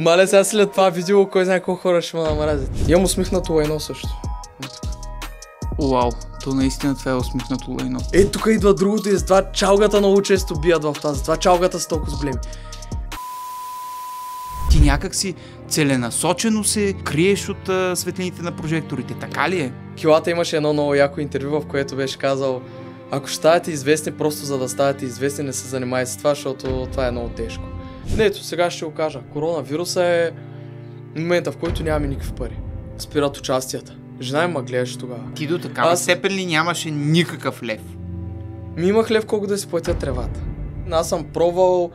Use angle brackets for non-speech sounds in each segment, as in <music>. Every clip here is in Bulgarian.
Маля сега след това видео, кой знае колко хора ще ме намразят. Имам усмихнато лайно също. Уау, то наистина това е усмихнато лайно. Е, тук идва другото и затова чалгата много често бият в тази. Затова чалгата са толкова големи. Ти някак си целенасочено се криеш от а, светлините на прожекторите, така ли е? Килата имаше едно много яко интервю, в което беше казал ако ще ставате известни, просто за да ставате известни, не се занимайте с това, защото това е много тежко. Не, ето сега ще го кажа. Коронавируса е момента, в който нямаме никакви пари. Спират участията. Жена има гледаш тогава. Ти до такава Аз... степен ли нямаше никакъв лев? Ми имах лев колко да си платя тревата. Аз съм пробвал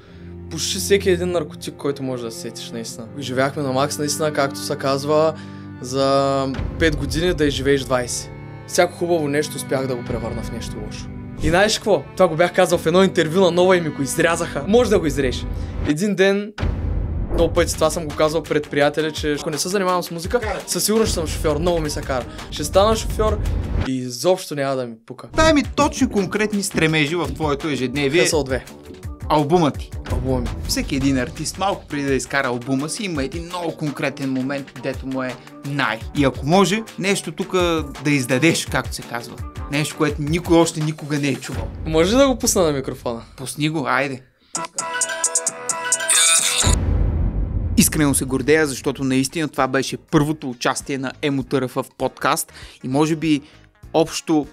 почти всеки един наркотик, който може да сетиш наистина. Живяхме на Макс наистина, както се казва, за 5 години да изживееш 20. Всяко хубаво нещо успях да го превърна в нещо лошо. И знаеш какво? Това го бях казал в едно интервю на нова и ми го изрязаха. Може да го изреш. Един ден много пъти това съм го казал пред приятели, че ако не се занимавам с музика, със сигурност ще съм шофьор, много ми се кара. Ще стана шофьор и изобщо няма да ми пука. Дай ми точни конкретни стремежи в твоето ежедневие. Те са от две албума ти. Албуми. Всеки един артист малко преди да изкара албума си има един много конкретен момент, дето му е най. И ако може, нещо тук да издадеш, както се казва. Нещо, което никой още никога не е чувал. Може да го пусна на микрофона? Пусни го, айде. Искрено се гордея, защото наистина това беше първото участие на Емотъръв в подкаст и може би общо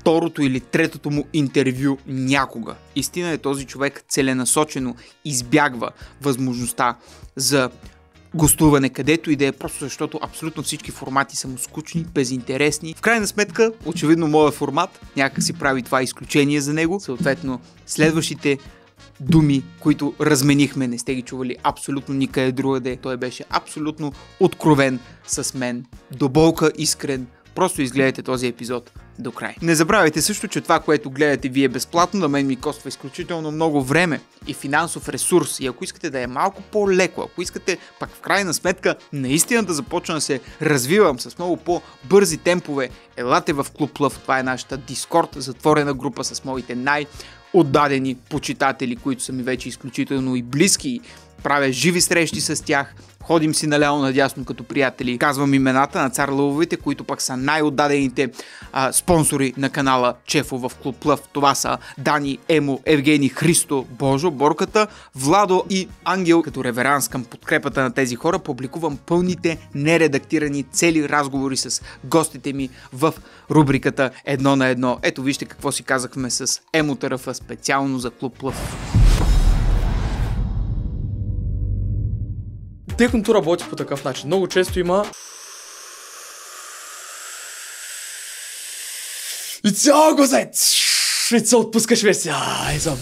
второто или третото му интервю някога. Истина е, този човек целенасочено избягва възможността за гостуване, където и да е, просто защото абсолютно всички формати са му скучни, безинтересни. В крайна сметка, очевидно, моят формат някак си прави това изключение за него. Съответно, следващите думи, които разменихме, не сте ги чували абсолютно никъде другаде. Той беше абсолютно откровен с мен, до болка искрен, Просто изгледайте този епизод до край. Не забравяйте също, че това, което гледате вие безплатно, на мен ми коства изключително много време и финансов ресурс. И ако искате да е малко по-леко, ако искате пак в крайна сметка наистина да започна да се развивам с много по-бързи темпове, елате в Клуб Лъв. Това е нашата Дискорд затворена група с моите най- отдадени почитатели, които са ми вече изключително и близки правя живи срещи с тях, ходим си наляво надясно като приятели. Казвам имената на цар лъвовете, които пък са най-отдадените а, спонсори на канала Чефо в Клуб Лъв. Това са Дани, Емо, Евгений, Христо, Божо, Борката, Владо и Ангел. Като реверанс към подкрепата на тези хора публикувам пълните нередактирани цели разговори с гостите ми в рубриката Едно на едно. Ето вижте какво си казахме с Емо Тарафа специално за Клуб Лъв. Техното работи по такъв начин. Много често има И цял го зай! И се отпускаш веси. Ай, за...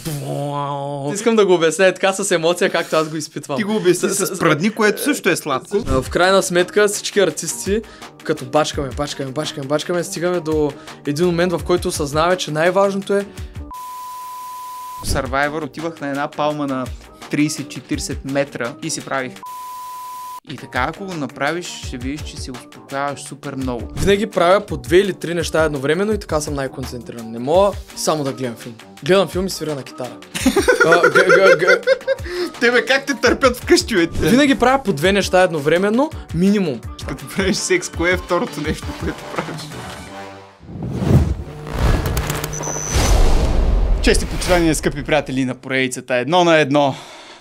Искам да го обясня е, така с емоция, както аз го изпитвам. Ти го обясни с, с прадни, което също е сладко. В крайна сметка всички артисти, като бачкаме, бачкаме, бачкаме, бачкаме, стигаме до един момент, в който осъзнаваме, че най-важното е Survivor отивах на една палма на 30-40 метра и си правих и така, ако го направиш, ще видиш, че се успокояваш супер много. Винаги правя по две или три неща едновременно и така съм най-концентриран. Не мога само да гледам филм. Гледам филм и свиря на китара. <laughs> Тебе как те търпят вкъщи, бе? Винаги правя по две неща едновременно, минимум. Като правиш секс, кое е второто нещо, което правиш? Чести почитания, скъпи приятели на поредицата Едно на едно.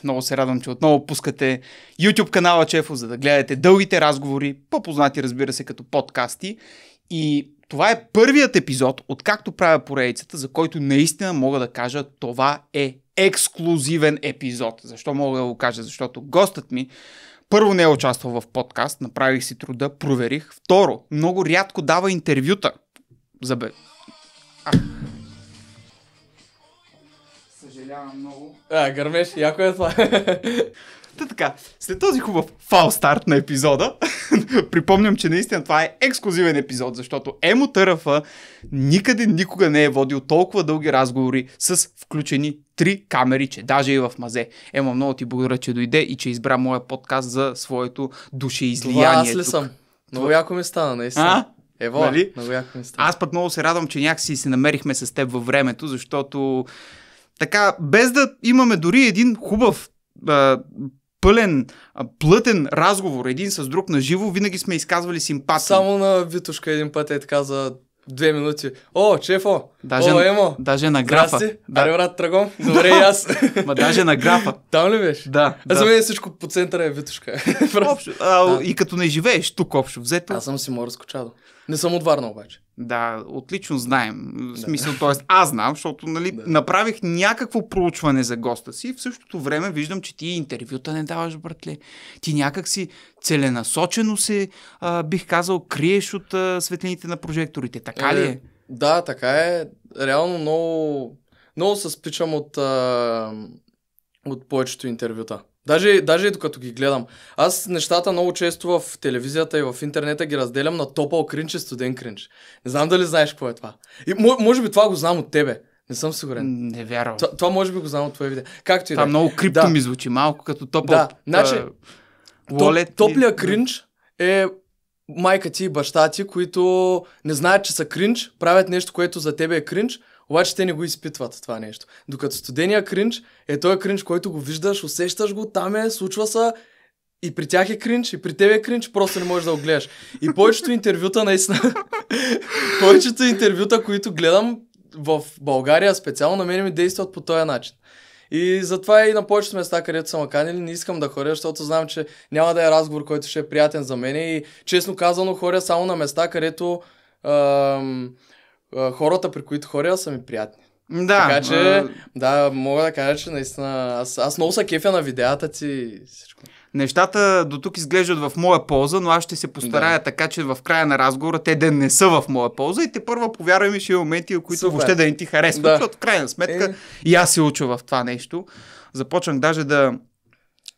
Много се радвам, че отново пускате YouTube канала Чефо, за да гледате дългите разговори, по-познати разбира се като подкасти. И това е първият епизод, откакто правя поредицата, за който наистина мога да кажа, това е ексклюзивен епизод. Защо мога да го кажа? Защото гостът ми първо не е участвал в подкаст, направих си труда, проверих. Второ, много рядко дава интервюта. Забе... А, съжалявам много. А, гърмеш, яко е това. <laughs> Та така, след този хубав фал старт на епизода, <laughs> припомням, че наистина това е ексклюзивен епизод, защото Емо Търъфа никъде никога не е водил толкова дълги разговори с включени три камери, че даже и в мазе. Емо, много ти благодаря, че дойде и че избра моя подкаст за своето душеизлияние. Това аз ли тук. съм? Много това... яко ми стана, наистина. А? Ево, нали? много яко ми стана. Аз пък много се радвам, че някакси се намерихме с теб във времето, защото така, без да имаме дори един хубав а, пълен, а, плътен разговор един с друг на живо, винаги сме изказвали симпатия. Само на Витушка един път е така за две минути. О, чефо! Даже, О, Емо! Даже на графа. Здрасти! Да. Аре, брат, тръгвам. Добре, и аз. <laughs> Ма даже на графа. Там ли беше? Да. А да. за мен всичко по центъра е Витушка. <laughs> общо, а, да. И като не живееш тук общо взето. Аз съм си морско чадо. Не съм от Варна обаче. Да, отлично знаем. В смисъл, да. т.е. аз знам, защото нали, да. направих някакво проучване за госта си и в същото време виждам, че ти интервюта не даваш, братле. Ти някак си целенасочено се, а, бих казал, криеш от а, светлините на прожекторите. Така е, ли е? Да, така е. Реално много, много се спичам от, а, от повечето интервюта. Даже, даже и докато ги гледам. Аз нещата много често в телевизията и в интернета ги разделям на топъл кринч и студен кринч. Не знам дали знаеш какво е това. И, може би това го знам от тебе. Не съм сигурен. Не вярвам. Това, това може би го знам от твоя видео. Както и да това е. много крипто да. ми звучи, малко като топъл. Да, значи, топ, топлия кринч е майка ти и баща ти, които не знаят, че са кринч, правят нещо, което за тебе е кринч, обаче те не го изпитват това нещо. Докато студения кринч е той кринч, който го виждаш, усещаш го, там е, случва се, и при тях е кринч, и при тебе е кринч, просто не можеш да го гледаш. И повечето интервюта, наистина, <laughs> повечето интервюта, които гледам в България специално, на мен ми действат по този начин. И затова и на повечето места, където съм канили, не искам да ходя, защото знам, че няма да е разговор, който ще е приятен за мен. И честно казано, хоря само на места, където ам, хората, при които хоря, са ми приятни. Да. Така че, а... да, мога да кажа, че наистина аз, аз много са кефя на видеята ти и всичко. Нещата до тук изглеждат в моя полза, но аз ще се постарая да. така, че в края на разговора те да не са в моя полза и те първо повярвай ми, ще има моменти, които Супер. въобще да не ти харесват, да. защото в крайна сметка е... и аз се уча в това нещо. Започнах даже да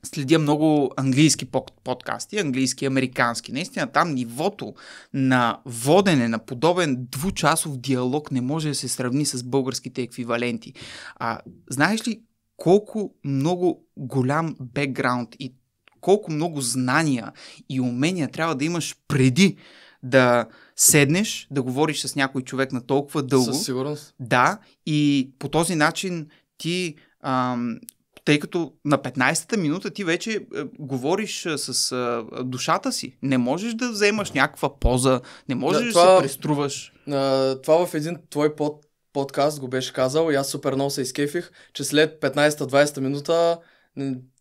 следя много английски подкасти, английски, американски. Наистина там нивото на водене на подобен двучасов диалог не може да се сравни с българските еквиваленти. А, знаеш ли колко много голям бекграунд и колко много знания и умения трябва да имаш преди да седнеш, да говориш с някой човек на толкова дълго. Със сигурност. Да, и по този начин ти ам, тъй като на 15-та минута ти вече е, говориш е, с е, душата си. Не можеш да вземаш някаква поза, не можеш да, това, да се преструваш. Е, това в един твой под, подкаст го беше казал и аз супер много се изкефих, че след 15-20 та минута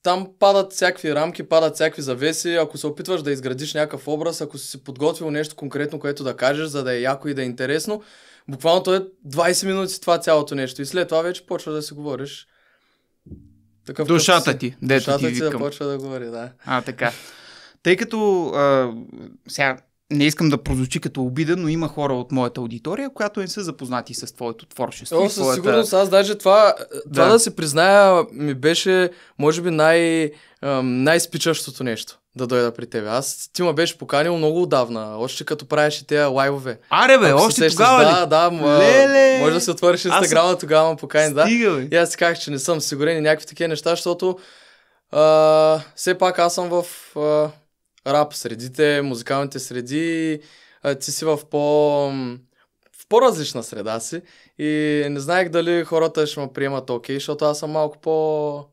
там падат всякакви рамки, падат всякакви завеси. Ако се опитваш да изградиш някакъв образ, ако си подготвил нещо конкретно, което да кажеш, за да е яко и да е интересно, буквално то е 20 минути това цялото нещо. И след това вече почва да си говориш такъв душата ти. Дето душата ти, ти почва да говори, да. А, така. Тъй като а, сега не искам да прозвучи като обида, но има хора от моята аудитория, която не са запознати с твоето творчество. О, със твоята... сигурност, аз даже това, това да. да се призная ми беше, може би, най, най-спичащото нещо да дойда при тебе. Аз ти ме беше поканил много отдавна, още като правеше тези лайвове. Аре бе, Ако още сещаш, тогава ли? Да, да, ма, Леле! може да се отвориш инстаграма, аз... тогава ме покани, да. Бе. И аз си казах, че не съм сигурен и някакви такива неща, защото а, все пак аз съм в а, рап средите, музикалните среди, а, ти си в по в по-различна среда си и не знаех дали хората ще ме приемат окей, okay, защото аз съм малко по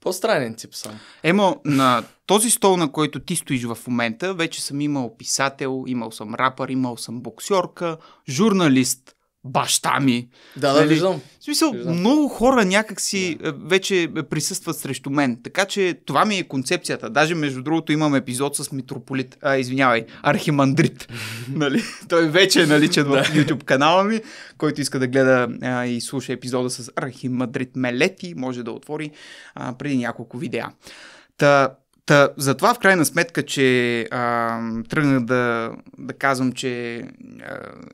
по-странен тип съм. Емо, на този стол, на който ти стоиш в момента, вече съм имал писател, имал съм рапър, имал съм боксерка, журналист, баща ми. Да, да, нали? виждам. В смисъл, виждам. много хора някакси да. Е, вече присъстват срещу мен. Така че това ми е концепцията. Даже, между другото, имам епизод с митрополит, а, извинявай, архимандрит. <laughs> нали? Той вече е наличен в YouTube канала ми. Който иска да гледа а, и слуша епизода с архимандрит Мелети, може да отвори а, преди няколко видеа. Та, Та, затова в крайна сметка, че а, тръгнах да, да казвам, че а,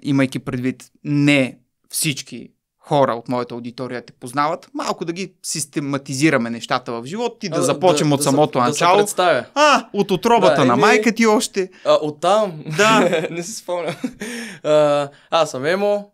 имайки предвид не всички хора от моята аудитория те познават, малко да ги систематизираме нещата в живота и да а, започнем да, от да, самото да, начало. Да а, от отробата да, на или... майка ти още. А, от там? Да. <laughs> не се спомням. А, аз съм Емо,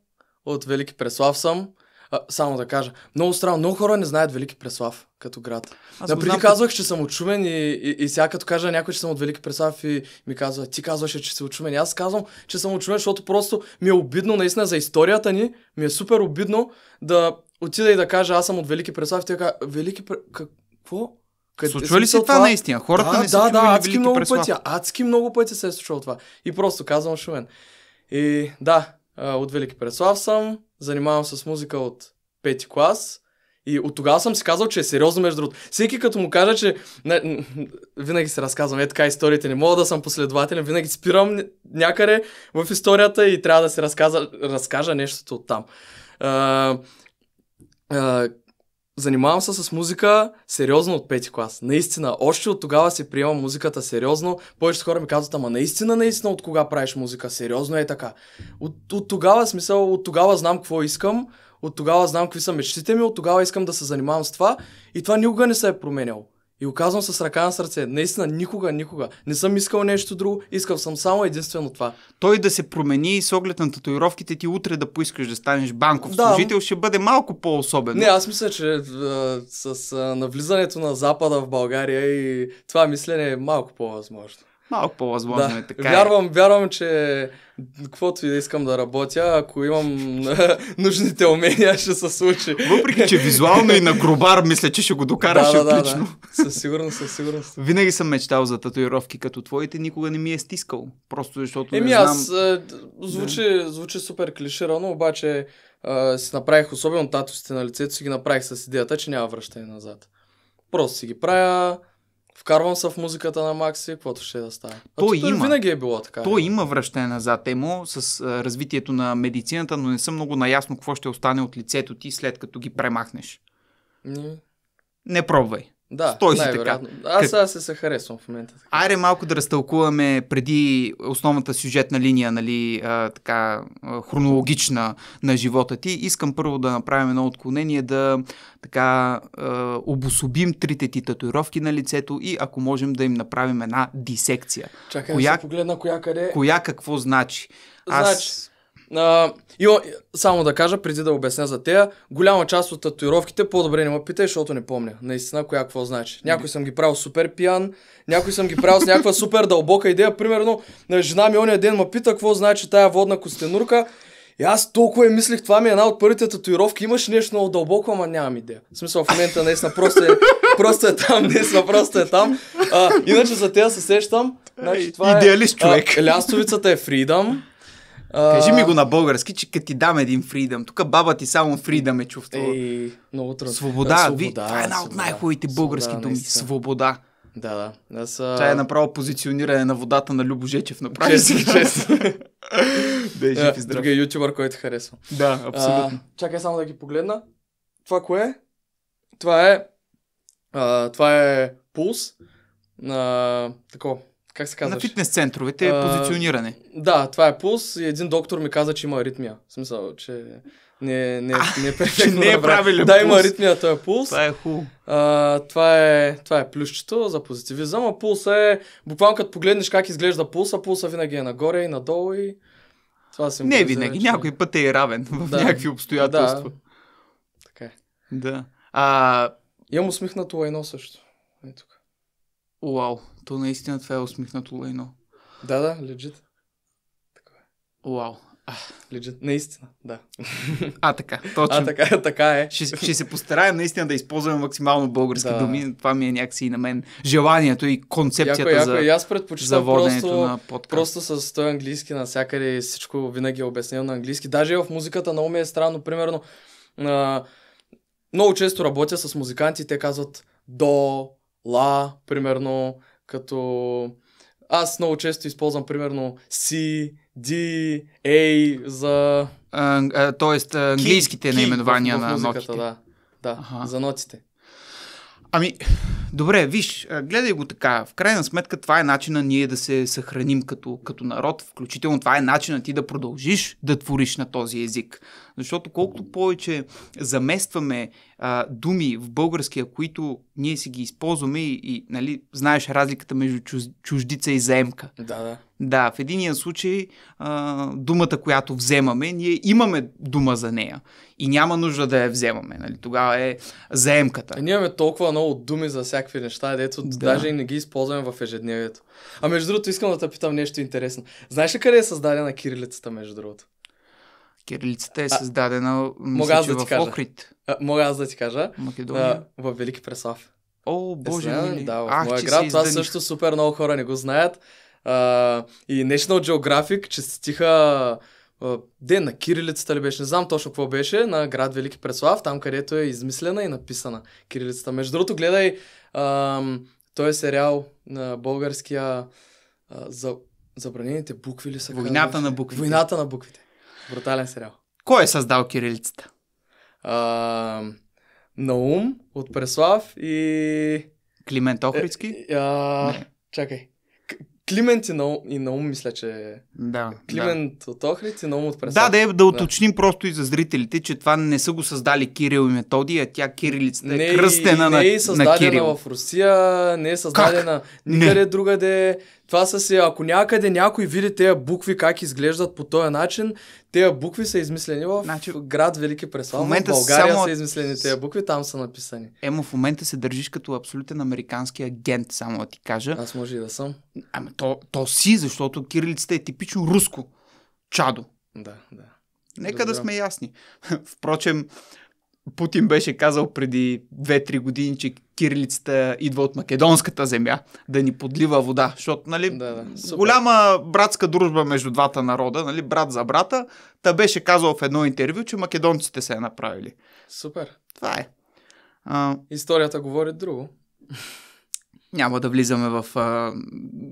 от Велики Преслав съм а, само да кажа, много странно, много хора не знаят Велики Преслав като град. Да, Напреди знам, казвах, че съм очумен, и, и, и сега като кажа някой, че съм от Велики Преслав и ми казва, ти казваше, че си от аз казвам, че съм от защото просто ми е обидно наистина за историята ни, ми е супер обидно да отида и да кажа, аз съм от Велики Преслав и те казва, Велики Какво? Къде... Случва ли се това, това наистина? Хората да, не са да, да, адски много Преслав. пъти. Адски много пъти се е случвало това. И просто казвам Шумен. И да, от Велики Преслав съм занимавам с музика от пети клас. И от тогава съм си казал, че е сериозно, между другото. Всеки като му кажа, че... Не, винаги се разказвам, е така историите, не мога да съм последователен, винаги спирам някъде в историята и трябва да се разказа, разкажа нещото от там. А, а, Занимавам се с музика сериозно от пети клас. Наистина, още от тогава се приема музиката сериозно. Повечето хора ми казват, ама наистина, наистина, от кога правиш музика? Сериозно е така. От, от тогава, смисъл, от тогава знам какво искам, от тогава знам какви са мечтите ми, от тогава искам да се занимавам с това и това никога не се е променяло. И го казвам с ръка на сърце. Наистина, никога, никога. Не съм искал нещо друго, искал съм само единствено това. Той да се промени с оглед на татуировките ти утре да поискаш да станеш банков да, служител, ще бъде малко по-особено. Не, аз мисля, че а, с а, навлизането на Запада в България и това мислене е малко по-възможно. Малко по-възможно да. е така. Вярвам, вярвам, че каквото и да искам да работя, ако имам <laughs> нужните умения, ще се случи. Въпреки, че визуално и на грубар, мисля, че ще го докараш да, да, отлично. Да, да. Със сигурност, със сигурност. Винаги съм мечтал за татуировки като твоите, никога не ми е стискал. Просто защото Еми, не знам... аз, звучи, да. звучи супер клиширано, обаче а, си направих, особено татусите на лицето, си ги направих с идеята, че няма връщане назад. Просто си ги правя, вкарвам се в музиката на Макси, каквото ще е да стане. То, има. Винаги е било така. То е. Нали? има връщане назад, Емо, с а, развитието на медицината, но не съм много наясно какво ще остане от лицето ти след като ги премахнеш. Не. Не пробвай. Да, Стой си така. Аз сега се съхаресвам в момента. Така. Айде малко да разтълкуваме преди основната сюжетна линия, нали, а, така хронологична на живота ти. Искам първо да направим едно отклонение, да така а, обособим трите ти татуировки на лицето и ако можем да им направим една дисекция. Чакай коя, да се погледна коя къде. Е. Коя какво значи. Аз... Значи, а, има, само да кажа, преди да обясня за тея, голяма част от татуировките по-добре не ме питай, защото не помня наистина коя какво значи. Някой съм ги правил супер пиян, някой съм ги правил с някаква супер дълбока идея. Примерно, на жена ми ония ден ме пита какво значи тая водна костенурка. И аз толкова и мислих, това ми е една от първите татуировки. Имаш нещо много дълбоко, ама нямам идея. В смисъл, в момента наистина просто е, просто е там, наистина просто е там. А, иначе за тея се сещам. Значи, това е, Идеалист е, човек. А, лястовицата е Freedom. А... Кажи ми го на български, че като ти дам един фридъм. Тук баба ти само фридъм е чувство. Ей, много трудно. Свобода, свобода ви, това е една от най-хубавите български свобода, думи. Наистина. Свобода. Да, да. Аз, а... Това е направо позициониране на водата на Любожечев Направи си честно. <laughs> да е жив и е, здрав. Другия ютубър, който харесва. Да, абсолютно. А, чакай само да ги погледна. Това кое е? Това е... А, това е Пулс. А, тако, как се казва? На фитнес центровете е позициониране. Да, това е пулс и един доктор ми каза, че има аритмия. В смисъл, че не, не, не е перфектно. не е правилен Да, има аритмия, това е пулс. Това е хубаво. Това е, това е плюсчето за позитивизъм, а пулса е, буквално като погледнеш как изглежда пулса, пулса винаги е нагоре и надолу и това си Не винаги, че... някой път е и равен в да, някакви обстоятелства. Да. Така е. Да. А... Имам усмихнато лайно също. Е тук. Уау, то наистина това е усмихнато лайно. Да, да, лежит. Е. Уау. Лежит, наистина, да. А, така, точно. А, така, така е. Ще, ще се постараем наистина да използвам максимално български да. думи. Това ми е някакси и на мен желанието и концепцията яко, яко. за, аз предпочитам за воденето просто, на подкаст. Просто с този английски навсякъде всичко винаги е обяснено на английски. Даже в музиката много ми е странно. Примерно, много често работя с музиканти и те казват до, ла, примерно, като... Аз много често използвам, примерно, си, D, A за... А, а, тоест, английските наименования на нотите. Да, да за нотите. Ами, Добре, виж, гледай го така. В крайна сметка това е начина ние да се съхраним като, като народ, включително това е начина ти да продължиш да твориш на този език. Защото колкото повече заместваме а, думи в българския, които ние си ги използваме и, и нали, знаеш разликата между чуз, чуждица и заемка. Да, да. Да, в единия случай а, думата, която вземаме, ние имаме дума за нея и няма нужда да я вземаме. Нали? Тогава е заемката. Ние имаме толкова много думи за всяка всякакви неща, дето да. даже не ги използваме в ежедневието. А между другото, искам да те питам нещо интересно. Знаеш ли къде е създадена кирилицата, между другото? Кирилицата е създадена а, мога аз да ти в кажа. Охрид. А, мога аз да ти кажа. Македония. А, в Велики Преслав. О, е, боже е, Да, в Ах, моя град. Това също супер много хора не го знаят. А, и National Geographic честиха ден на кирилицата ли беше, не знам точно какво беше, на град Велики Преслав, там където е измислена и написана кирилицата. Между другото, гледай а, той е сериал на българския а, за забранените букви ли са? Войната казваш? на буквите. Войната на буквите. Брутален сериал. Кой е създал кирилицата? А, Наум от Преслав и... Климент Охрицки? Е, е, а... Чакай. Климент и Наум, и Наум мисля, че е да, Климент да. от Охрид и Наум от Пресак. Да, да, е, да, да уточним просто и за зрителите, че това не са го създали Кирил и Методия, тя кирилицата е на... кръстена не е на, е създадена на Кирил. в Русия, не е създадена никъде другаде. Това са си, ако някъде някой види тези букви как изглеждат по този начин, тези букви са измислени в значи, град Велики Преслав. В, в България само... са измислени тези букви, там са написани. Емо, в момента се държиш като абсолютен американски агент, само да ти кажа. Аз може и да съм. Ама то, то си, защото кирилицата е типично руско. Чадо. Да, да. Нека Добре. да сме ясни. <laughs> Впрочем, Путин беше казал преди 2-3 години, че кирилицата идва от македонската земя да ни подлива вода, защото нали, да, да. голяма братска дружба между двата народа, нали, брат за брата, та беше казал в едно интервю, че македонците се е направили. Супер. Това е. А... Историята говори друго. Няма да влизаме в а,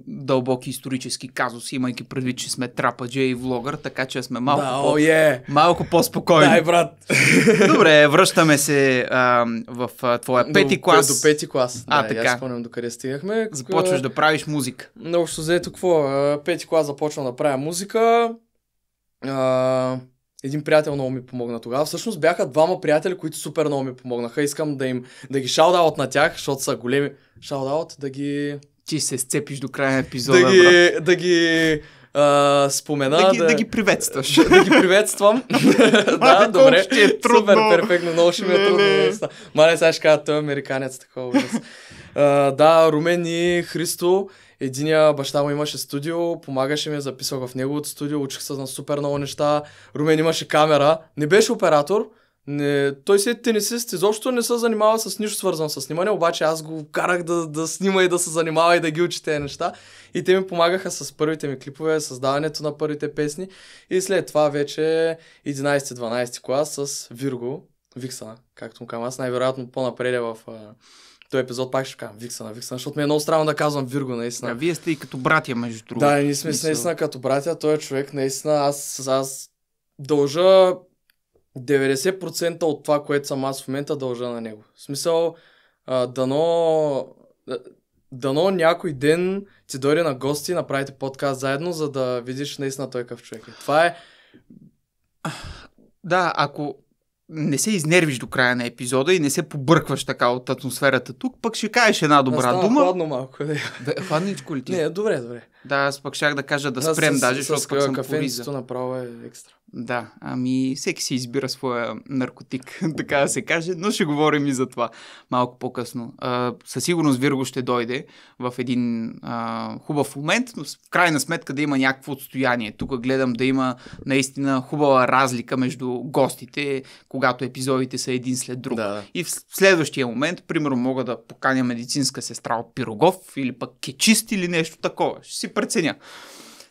дълбоки исторически казуси, имайки предвид, че сме трападжи и влогър, така че сме малко, да, по, yeah. Е. малко по-спокойни. Дай, брат! <laughs> Добре, връщаме се а, в а, твоя пети до, клас. До пети клас, а, да, така. Я спомням до къде стигнахме. Започваш да правиш музика. Много ще взето какво? Пети клас започвам да правя музика. А, един приятел много ми помогна тогава. Всъщност бяха двама приятели, които супер много ми помогнаха. Искам да им да ги шаудаут на тях, защото са големи. Шаудаут да ги... Ти се сцепиш до края на епизода, да ги, брат. Да ги а, спомена. Да ги, да, да ги приветстваш. Да, <laughs> да ги приветствам. <laughs> <laughs> да, добре. Ще е трудно. Супер, перфектно. Много ще ми е трудно. Мале, сега ще кажа, той е американец, такова. Uh, да, Румен и Христо Единия баща му имаше студио, помагаше ми, записвах в неговото студио, учих се на супер много неща. Румен имаше камера, не беше оператор, не, той си е тенисист, изобщо не се занимава с нищо свързано с снимане, обаче аз го карах да, да снима и да се занимава и да ги учи тези неща. И те ми помагаха с първите ми клипове, създаването на първите песни. И след това вече 11-12 клас с Вирго, Викса, както му казвам. Аз най-вероятно по-напреде в този епизод пак ще кажа Виксана, Виксана, защото ми е много странно да казвам Вирго, наистина. А вие сте и като братя, между другото. Да, ние сме наистина като братя. Той е човек, наистина, аз, аз дължа 90% от това, което съм аз в момента, дължа на него. В смисъл, а, дано, дано някой ден ти дойде на гости, направите подкаст заедно, за да видиш наистина той какъв човек е. Това е... Да, ако не се изнервиш до края на епизода и не се побъркваш така от атмосферата тук, пък ще кажеш една добра да, дума. Хладно малко. Да. Бе, хладничко ли ти? Не, добре, добре. Да, аз пък щях да кажа да спрем с, даже, защото с, пък съм кафе, направо е екстра. Да, ами всеки си избира своя наркотик, <laughs> така да се каже, но ще говорим и за това малко по-късно. А, със сигурност Вирго ще дойде в един а, хубав момент, но в крайна сметка да има някакво отстояние. Тук гледам да има наистина хубава разлика между гостите, когато епизодите са един след друг. Да. И в следващия момент, примерно, мога да поканя медицинска сестра от Пирогов или пък кечист или нещо такова. Ще си преценя.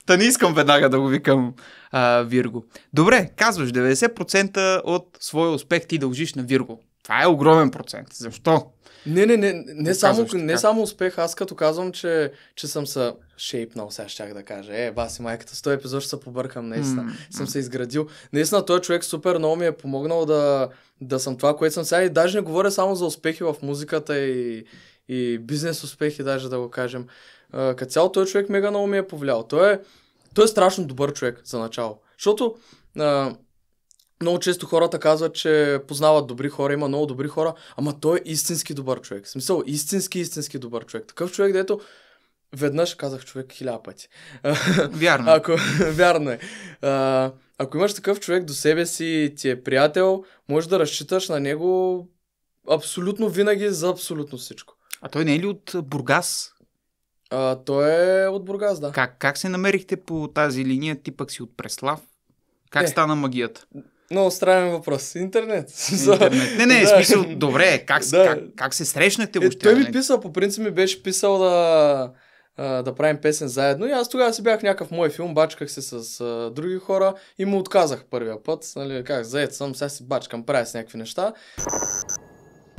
Та не искам веднага да го викам а, Вирго. Добре, казваш, 90% от своя успех ти дължиш на Вирго. Това е огромен процент. Защо? Не, не, не, не, не, само, не само успех, аз като казвам, че, че съм се шейпнал, сега щях да кажа. Е, си, майката, с този епизод ще се побъркам, наистина. Mm-hmm. Съм се изградил. Наистина, той човек супер много ми е помогнал да, да съм това, което съм сега. И даже не говоря само за успехи в музиката и, и бизнес успехи, даже да го кажем като цял този човек мега много ми е повлиял. Той е, той е страшно добър човек за начало. Защото а, много често хората казват, че познават добри хора, има много добри хора, ама той е истински добър човек. В смисъл, истински, истински добър човек. Такъв човек, дето веднъж казах човек хиляда пъти. <laughs> Вярно. Ако, <laughs> вярно е. А, ако имаш такъв човек до себе си, ти е приятел, можеш да разчиташ на него абсолютно винаги за абсолютно всичко. А той не е ли от Бургас? А, той е от Бургас, да. Как, как се намерихте по тази линия? Ти пък си от Преслав. Как е, стана магията? Много странен въпрос. Интернет. <laughs> Интернет. Не, не, <laughs> да. смисъл, добре, как, да. как, как се срещнахте е, въобще? Е, той ми нали? писал, по принцип ми беше писал да, да правим песен заедно. И аз тогава си бях някакъв мой филм, бачках се с а, други хора и му отказах първия път. Нали, как, заед съм, сега си бачкам, правя с някакви неща.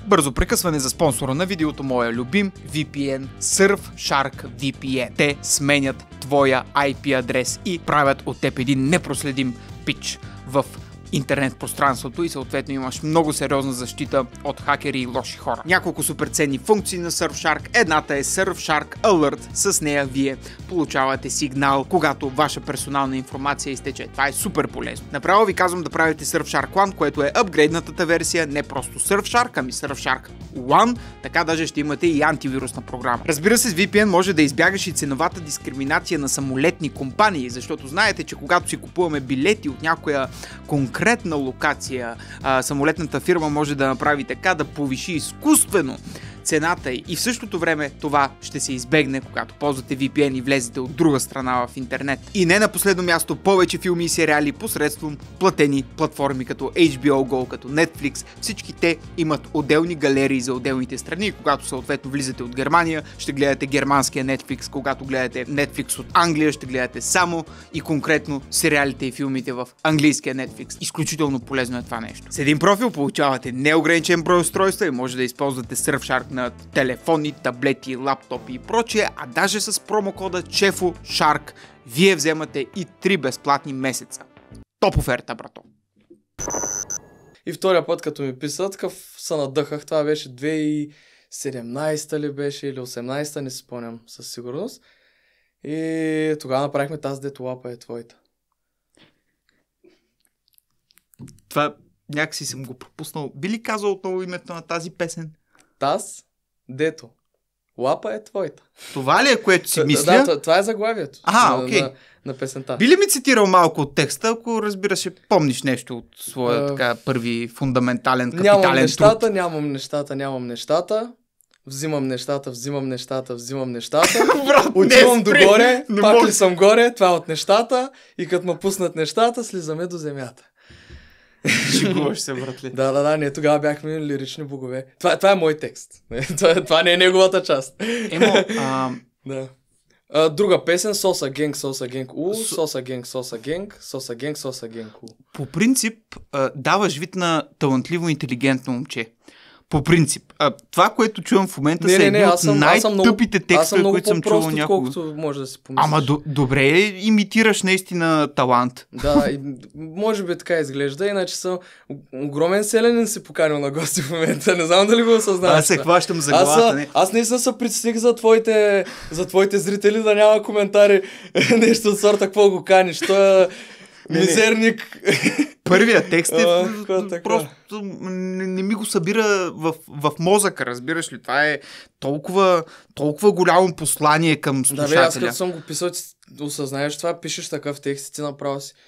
Бързо прекъсване за спонсора на видеото моя любим VPN Surfshark VPN. Те сменят твоя IP адрес и правят от теб един непроследим пич в интернет пространството и съответно имаш много сериозна защита от хакери и лоши хора. Няколко суперценни функции на Surfshark. Едната е Surfshark Alert. С нея вие получавате сигнал, когато ваша персонална информация изтече. Това е супер полезно. Направо ви казвам да правите Surfshark One, което е апгрейднатата версия, не просто Surfshark, ами Surfshark One. Така даже ще имате и антивирусна програма. Разбира се, с VPN може да избягаш и ценовата дискриминация на самолетни компании, защото знаете, че когато си купуваме билети от някоя конкретна конкретна локация а, самолетната фирма може да направи така, да повиши изкуствено цената и в същото време това ще се избегне, когато ползвате VPN и влезете от друга страна в интернет. И не на последно място, повече филми и сериали посредством платени платформи като HBO Go, като Netflix. Всички те имат отделни галерии за отделните страни. Когато съответно влизате от Германия, ще гледате германския Netflix. Когато гледате Netflix от Англия, ще гледате само и конкретно сериалите и филмите в английския Netflix. Изключително полезно е това нещо. С един профил получавате неограничен брой устройства и може да използвате Surfshark на телефони, таблети, лаптопи и прочие, а даже с промокода Чефо Шарк. вие вземате и 3 безплатни месеца. Топ оферта, брато! И втория път, като ми писа, такъв се надъхах. Това беше 2017-та ли беше или 18-та, не си спомням със сигурност. И тогава направихме тази дето лапа е твоята. Това някакси съм го пропуснал. Би ли казал отново името на тази песен? таз, дето. Лапа е твоята. Това ли е, което си мисля? Да, това е заглавието. А, на, окей. На, на песента. Би ли ми цитирал малко от текста, ако разбира се, помниш нещо от своя uh, така, първи фундаментален капитален нямам нещата, труд? Нямам нещата, нямам нещата. Взимам нещата, взимам нещата, взимам нещата. <laughs> отивам не догоре, не пак мож... ли съм горе, това е от нещата. И като ме пуснат нещата, слизаме до земята. <laughs> Шегуваш се, братле. да, да, да, ние тогава бяхме лирични богове. Това, това е мой текст. <laughs> това, това не е неговата част. Емо, <laughs> а... Да. А, друга песен, Соса Генг, Соса Генг У, Соса Генг, Соса Генг, Соса Генг, Соса Генг У. По принцип, а, даваш вид на талантливо, интелигентно момче по принцип. А, това, което чувам в момента, не, са не, не, от съм, най-тъпите много, текстове, съм които съм чувал някога. може да си помислиш. Ама до, добре, имитираш наистина талант. Да, и, може би така изглежда, иначе съм огромен селенин си поканил на гости в момента. Не знам дали го осъзнаваш. Аз се хващам за главата. Аз, не. аз наистина се притесних за твоите, за твоите зрители да няма коментари <laughs> нещо от сорта, какво го каниш. Той е не, Мизерник. Първият текст е, е просто не, не ми го събира в, в мозъка, разбираш ли? Това е толкова, толкова голямо послание към слушателя. Да, бе, аз като съм го писал, ти осъзнаеш това, пишеш такъв текст и ти направо си... <laughs>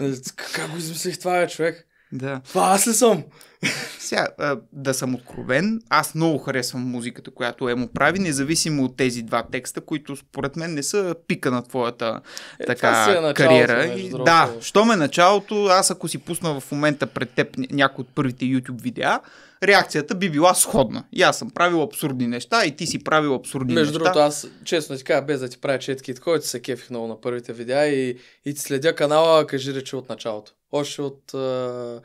Е, как го измислих това, е, човек? Да. Това аз ли съм? <laughs> Сега, да съм откровен, аз много харесвам музиката, която Емо прави, независимо от тези два текста, които според мен не са пика на твоята е, така, си е началото, кариера. И, да, що ме началото, аз ако си пусна в момента пред теб някои от първите YouTube видеа, реакцията би била сходна. И аз съм правил абсурдни неща и ти си правил абсурдни Между неща. Между другото, аз честно ти кажа, без да ти правя четки и такова, се кефих много на първите видеа и, и ти следя канала, кажи рече от началото. Още от... Uh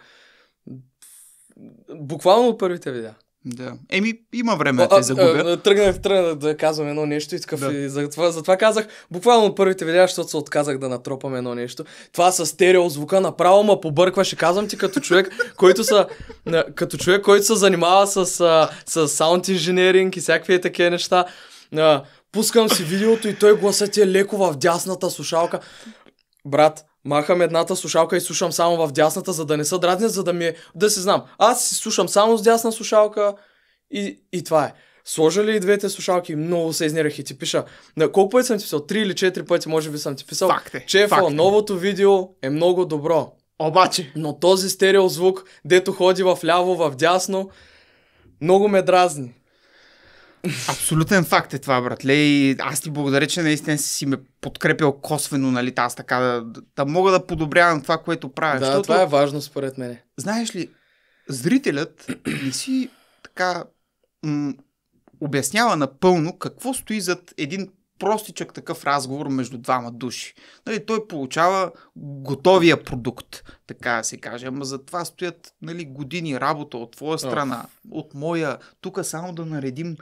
Буквално от първите видеа. Да. Еми, има време да те загубя. Тръгнах, тръгнах да казвам едно нещо и такъв. Да. И затова, затова казах, буквално от първите видеа, защото се отказах да натропам едно нещо. Това с стерео звука направо ма побъркваше. Казвам ти като човек, <laughs> който са, като човек, който се занимава с, с саунд инженеринг и всякакви такива неща. Пускам си видеото и той гласа ти е леко в дясната слушалка. Брат, Махам едната слушалка и слушам само в дясната, за да не са дразнят, за да ми е... Да си знам. Аз си слушам само с дясна слушалка и, и това е. Сложа ли и двете слушалки? Много се изнерах и ти пиша. На колко пъти съм ти писал? Три или четири пъти, може би съм ти писал. Факте. Чефо, факт е. новото видео е много добро. Обаче. Но този стереозвук, дето ходи в ляво, в дясно, много ме дразни. Абсолютен факт е това, братле. И аз ти благодаря, че наистина си ме подкрепил косвено, нали, аз така да, да, мога да подобрявам това, което правя. Да, Защото, това е важно според мен. Знаеш ли, зрителят не си така м- обяснява напълно какво стои зад един простичък такъв разговор между двама души. Нали, той получава готовия продукт, така да се каже. Ама за това стоят нали, години работа от твоя страна, от моя. Тук само да наредим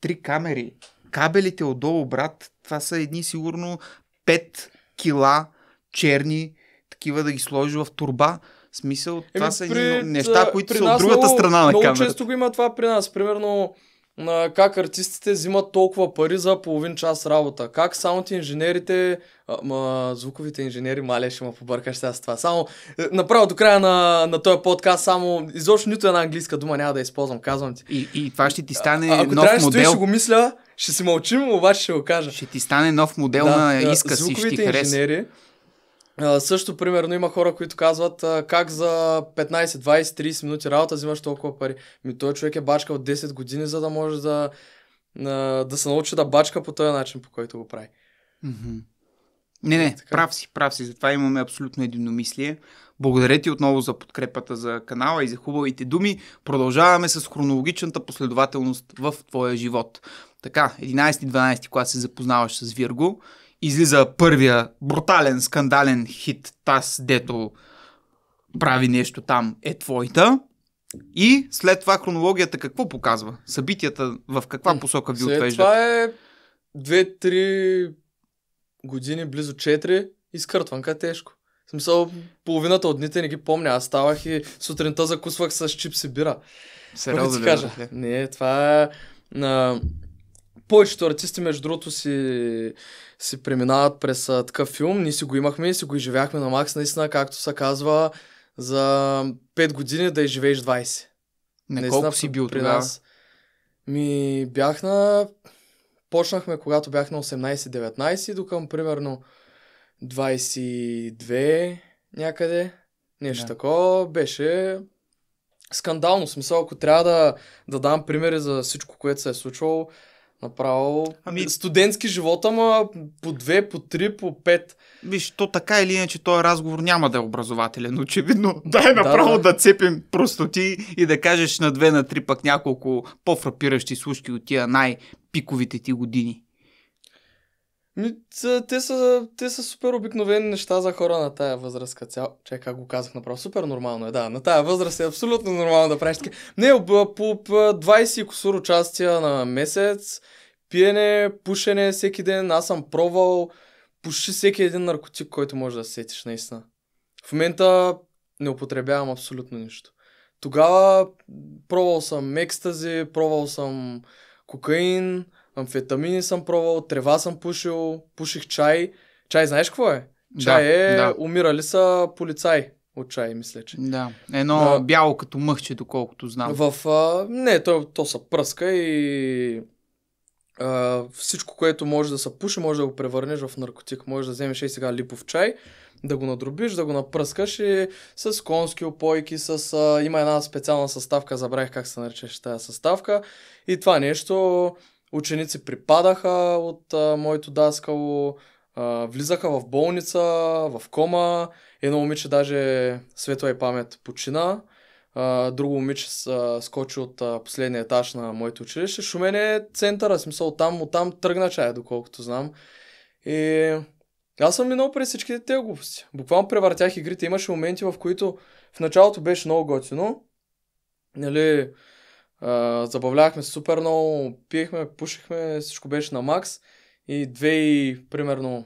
три камери. Кабелите отдолу, брат, това са едни сигурно 5 кила черни, такива да ги сложи в турба. Смисъл, това Еми, са при, едни неща, които са от другата много, страна на камерата. Много често го има това при нас. Примерно, на как артистите взимат толкова пари за половин час работа. Как саунд инженерите, а, ма, звуковите инженери, мале ще ме побъркаш сега с това. Само е, направо до края на, на този подкаст, само изобщо нито една английска дума няма да използвам, казвам ти. И, и това ще ти стане а, ако нов трябва, модел. Ако ще го мисля, ще си мълчим, обаче ще го кажа. Ще ти стане нов модел да, на иска си, ще ти хареса. Uh, също, примерно, има хора, които казват uh, как за 15, 20, 30 минути работа взимаш толкова пари. Ми той човек е бачка от 10 години, за да може да, uh, да се научи да бачка по този начин, по който го прави. Mm-hmm. Не, не, е, така. прав си, прав си. Затова имаме абсолютно единомислие. Благодаря ти отново за подкрепата за канала и за хубавите думи. Продължаваме с хронологичната последователност в твоя живот. Така, 11-12, когато се запознаваш с Вирго, излиза първия брутален, скандален хит Таз, дето прави нещо там е твоята. И след това хронологията какво показва? Събитията в каква посока ви отвеждат? След това е 2-3 години, близо 4, изкъртванка тежко. В смисъл, половината от дните не ги помня. Аз ставах и сутринта закусвах с чипси бира. Сериозно ли? Е кажа. Не, това е повечето артисти, между другото, си, си преминават през а, такъв филм. Ние си го имахме и си го изживяхме на Макс, наистина, както се казва, за 5 години да изживееш 20. Не наистина, колко си бил при тогава? нас? Ми бях на... Почнахме, когато бях на 18-19 до към примерно 22 някъде. Нещо да. такова беше скандално. Смисъл, ако трябва да, да дам примери за всичко, което се е случвало, Направо ами... студентски живот, ама по две, по три, по пет. Виж, то така или иначе този разговор няма да е образователен, очевидно. <laughs> Дай направо да, да. да цепим простоти и да кажеш на две, на три пък няколко по-фрапиращи слушки от тия най-пиковите ти години. Ми, те, са, те са супер обикновени неща за хора на тая възраст. Цял цяло. Чакай, как го казах направо. Супер нормално е, да. На тая възраст е абсолютно нормално да правиш така. Не, по, по 20 косур участия на месец, пиене, пушене всеки ден. Аз съм пробвал почти всеки един наркотик, който може да сетиш, наистина. В момента не употребявам абсолютно нищо. Тогава пробвал съм екстази, пробвал съм кокаин, амфетамини съм пробвал, трева съм пушил, пуших чай. Чай знаеш какво е? Чай да, е, да. умирали са полицаи от чай, мисля, че. Да, едно а, бяло като мъхче, доколкото знам. В, а, не, то, то са пръска и а, всичко, което може да се пуши, може да го превърнеш в наркотик. Може да вземеш и сега липов чай, да го надробиш, да го напръскаш и с конски опойки, с... А, има една специална съставка, забравих как се наричаше тази съставка. И това нещо ученици припадаха от а, моето даскало, а, влизаха в болница, в кома. Едно момиче даже светла и памет почина. А, друго момиче а, скочи от а, последния етаж на моето училище. Шумен е центъра, смисъл там, оттам тръгна чая, доколкото знам. И аз съм минал през всичките тези глупости. Буквално превъртях игрите. Имаше моменти, в които в началото беше много готино. Нали, забавлявахме се супер много, пиехме, пушихме, всичко беше на макс. И 2 примерно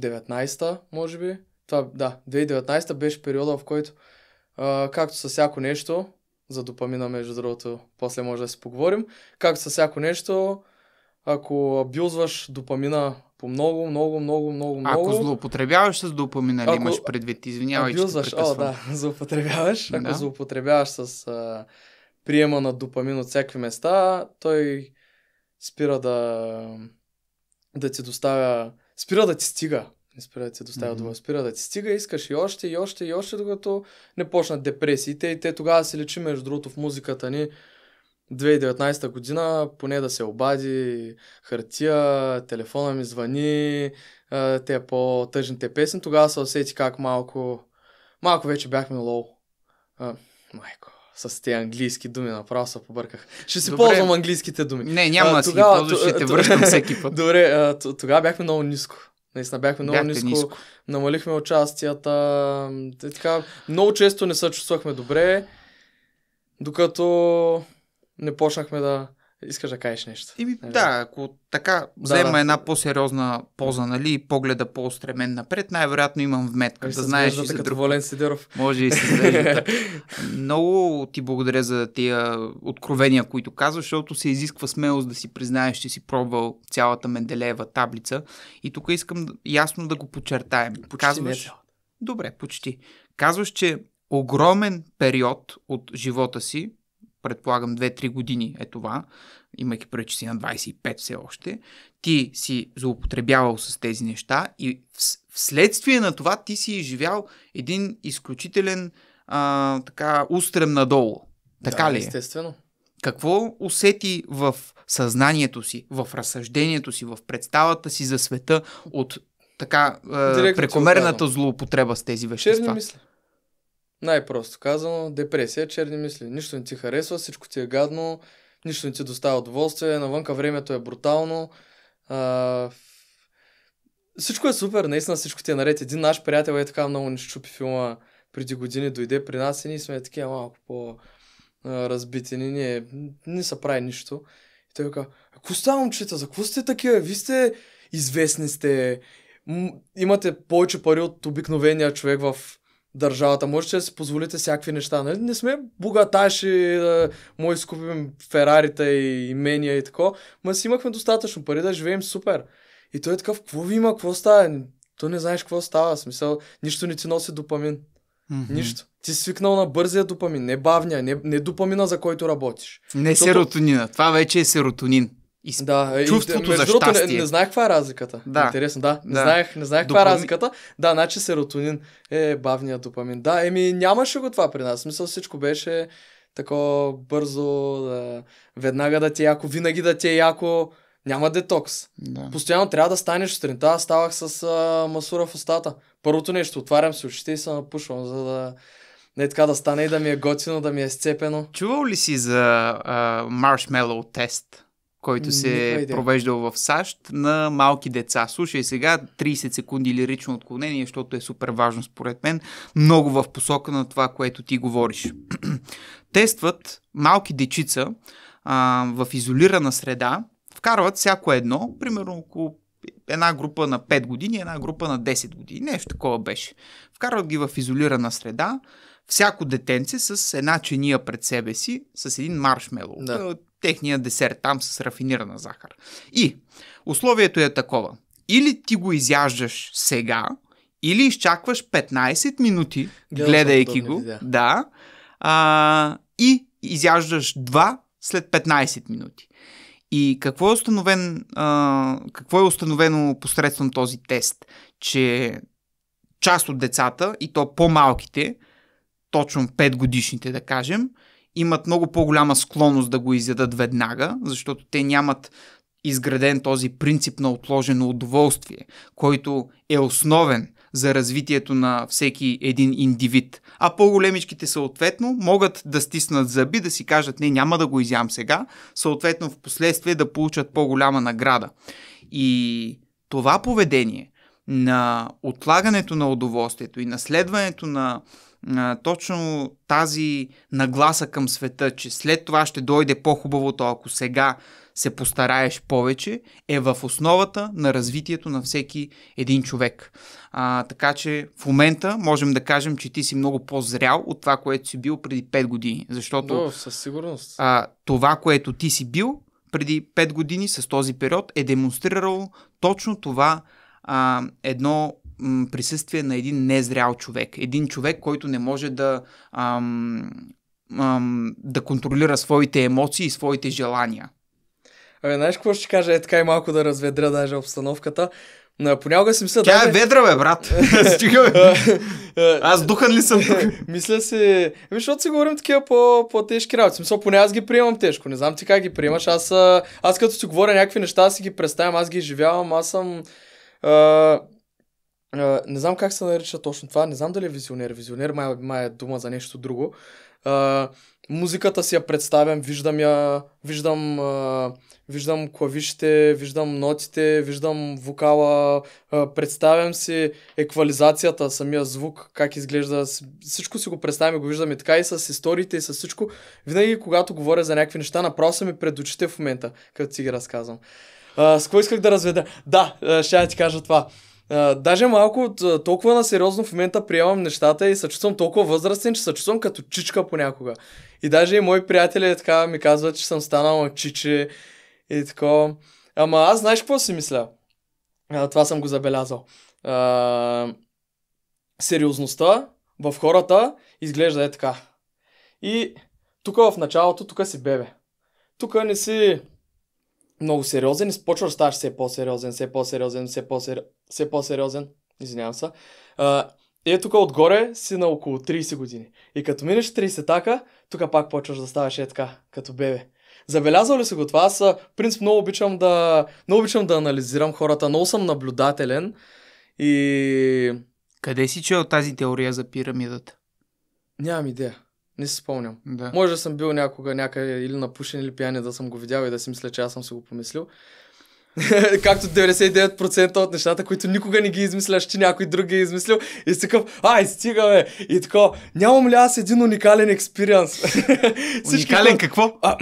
19-та, може би. Това, да, 2019 беше периода, в който, а, както с всяко нещо, за допамина, между другото, после може да си поговорим, както с всяко нещо, ако абюзваш допамина по много, много, много, много, много... Ако злоупотребяваш с допамина, ако... имаш предвид? Извинявай, абюзваш, че Абюзваш, о, да, <laughs> злоупотребяваш. Да. Ако злоупотребяваш с а, приема на допамин от всякакви места, той спира да, да ти доставя, спира да ти стига. Не спира да ти доставя mm-hmm. това, спира да ти стига, искаш и още, и още, и още, докато не почнат депресиите. И те тогава се лечи, между другото, в музиката ни 2019 година, поне да се обади, хартия, телефона ми звъни, те по-тъжните песни, тогава се усети как малко, малко вече бяхме лоу. А, майко с тези английски думи, направо се побърках. Ще си Добре. ползвам английските думи. Не, няма да си ги ползваш, ще те връщам <laughs> всеки път. Добре, тогава бяхме много ниско. Наистина бяхме много ниско, ниско, намалихме участията, е, така, много често не се чувствахме добре, докато не почнахме да Искаш да кажеш нещо. И, не нали? да, ако така взема да, да. една по-сериозна поза, нали, погледа по-устремен напред, най-вероятно имам вметка. Да ами знаеш, че като друг... Волен Сидеров. Може и се Много ти благодаря за тия откровения, които казваш, защото се изисква смелост да си признаеш, че си пробвал цялата Менделеева таблица. И тук искам ясно да го подчертаем. Почти Казваш... Добре, почти. Казваш, че огромен период от живота си предполагам 2-3 години е това, имайки преди, че си на 25 все още, ти си злоупотребявал с тези неща и вследствие на това ти си изживял един изключителен а, така устрем надолу. Така да, ли е? естествено. Какво усети в съзнанието си, в разсъждението си, в представата си за света от така е, прекомерната злоупотреба с тези вещества? Черни мисли. Най-просто казано, депресия, черни мисли. Нищо не ти харесва, всичко ти е гадно, нищо не ти доставя удоволствие, навънка времето е брутално. А... Всичко е супер, наистина всичко ти е наред. Един наш приятел е така много не щупи филма преди години, дойде при нас и ние сме такива малко по разбити, ни не, не са прави нищо. И той казва, ако ста момчета, за какво сте такива? Вие сте известни сте, имате повече пари от обикновения човек в държавата. Можете да си позволите всякакви неща. Не, нали? Не сме богаташи, да му изкупим ферарите и имения и тако, ма си имахме достатъчно пари да живеем супер. И той е такъв, какво ви има, какво става? То не знаеш какво става. Смисъл, нищо не ти носи допамин. Mm-hmm. Нищо. Ти си свикнал на бързия допамин, не бавния, не, не допамина, за който работиш. Не Защото... серотонина. Това вече е серотонин. И Да, чувството и, за щастие. Не, не знаех каква е разликата. Да. Интересно, да. Не да. знаех, не знаех каква е разликата. Да, значи серотонин е бавния допамин. Да, еми нямаше го това при нас. В смисъл всичко беше тако бързо, да, веднага да ти е яко, винаги да ти е яко. Няма детокс. Да. Постоянно трябва да станеш сутринта. Ставах с а, масура в устата. Първото нещо, отварям се очите и се напушвам, за да не така да стане и да ми е готино, да ми е сцепено. Чувал ли си за маршмелоу тест? който се е провеждал в САЩ на малки деца. Слушай сега 30 секунди лирично отклонение, защото е супер важно според мен, много в посока на това, което ти говориш. <clears throat> Тестват малки дечица а, в изолирана среда, вкарват всяко едно, примерно около една група на 5 години, една група на 10 години. Нещо такова беше. Вкарват ги в изолирана среда, всяко детенце с една чиния пред себе си, с един маршмело. Да. Е, техния десерт там с рафинирана захар. И условието е такова. Или ти го изяждаш сега, или изчакваш 15 минути, Гледам гледайки го, видео. да, а, и изяждаш 2 след 15 минути. И какво е, установен, а, какво е установено посредством този тест? Че част от децата, и то по-малките, точно 5 годишните да кажем, имат много по-голяма склонност да го изядат веднага, защото те нямат изграден този принцип на отложено удоволствие, който е основен за развитието на всеки един индивид. А по-големичките съответно могат да стиснат зъби, да си кажат не, няма да го изям сега, съответно в последствие да получат по-голяма награда. И това поведение на отлагането на удоволствието и наследването на а, точно тази нагласа към света, че след това ще дойде по-хубавото, ако сега се постараеш повече, е в основата на развитието на всеки един човек. А, така че в момента можем да кажем, че ти си много по-зрял от това, което си бил преди 5 години. Защото Но, със сигурност. А, това, което ти си бил преди 5 години с този период е демонстрирало точно това а, едно м- присъствие на един незрял човек. Един човек, който не може да, ам, ам, да контролира своите емоции и своите желания. Абе, знаеш какво ще кажа? Е така и малко да разведра даже обстановката. Но понякога си мисля... Тя даже... е ведра, бе, брат. <laughs> Стига, е, Аз духан ли съм тук? <laughs> мисля си... Ами, защото си говорим такива по, по-тежки работи. Смисъл, поне аз ги приемам тежко. Не знам ти как ги приемаш. Аз, аз като си говоря някакви неща, аз си ги представям, аз ги изживявам. Аз съм... А не знам как се нарича точно това, не знам дали е визионер. Визионер май, май е дума за нещо друго. А, музиката си я представям, виждам я, виждам, а, виждам клавишите, виждам нотите, виждам вокала, а, представям си еквализацията, самия звук, как изглежда, всичко си го представям и го виждам и така и с историите и с всичко. Винаги, когато говоря за някакви неща, направо са ми пред очите в момента, като си ги разказвам. А, с кой исках да разведа? Да, ще я ти кажа това а, даже малко толкова на сериозно в момента приемам нещата и се чувствам толкова възрастен, че се чувствам като чичка понякога. И даже и мои приятели е така ми казват, че съм станал чиче и така. Ама аз знаеш какво си мисля? А, това съм го забелязал. А, сериозността в хората изглежда е така. И тук в началото, тук си бебе. Тук не си много сериозен и спочваш ставаш все по-сериозен, все по-сериозен, все по-сериозен все по-сериозен, извинявам се. е тук отгоре си на около 30 години. И като минеш 30 така, тук пак почваш да ставаш е така, като бебе. Забелязал ли си го това? Аз, принцип, много обичам да, много обичам да анализирам хората, много съм наблюдателен и... Къде си чел тази теория за пирамидата? Нямам идея. Не си спомням. Да. Може да съм бил някога някъде или напушен или пияне да съм го видял и да си мисля, че аз съм си го помислил. <laughs> Както 99% от нещата, които никога не ги е измисляш, че някой друг ги е измислил. И си такъв, ай, стигаме. И така, нямам ли аз един уникален експириенс? <laughs> уникален какво? А,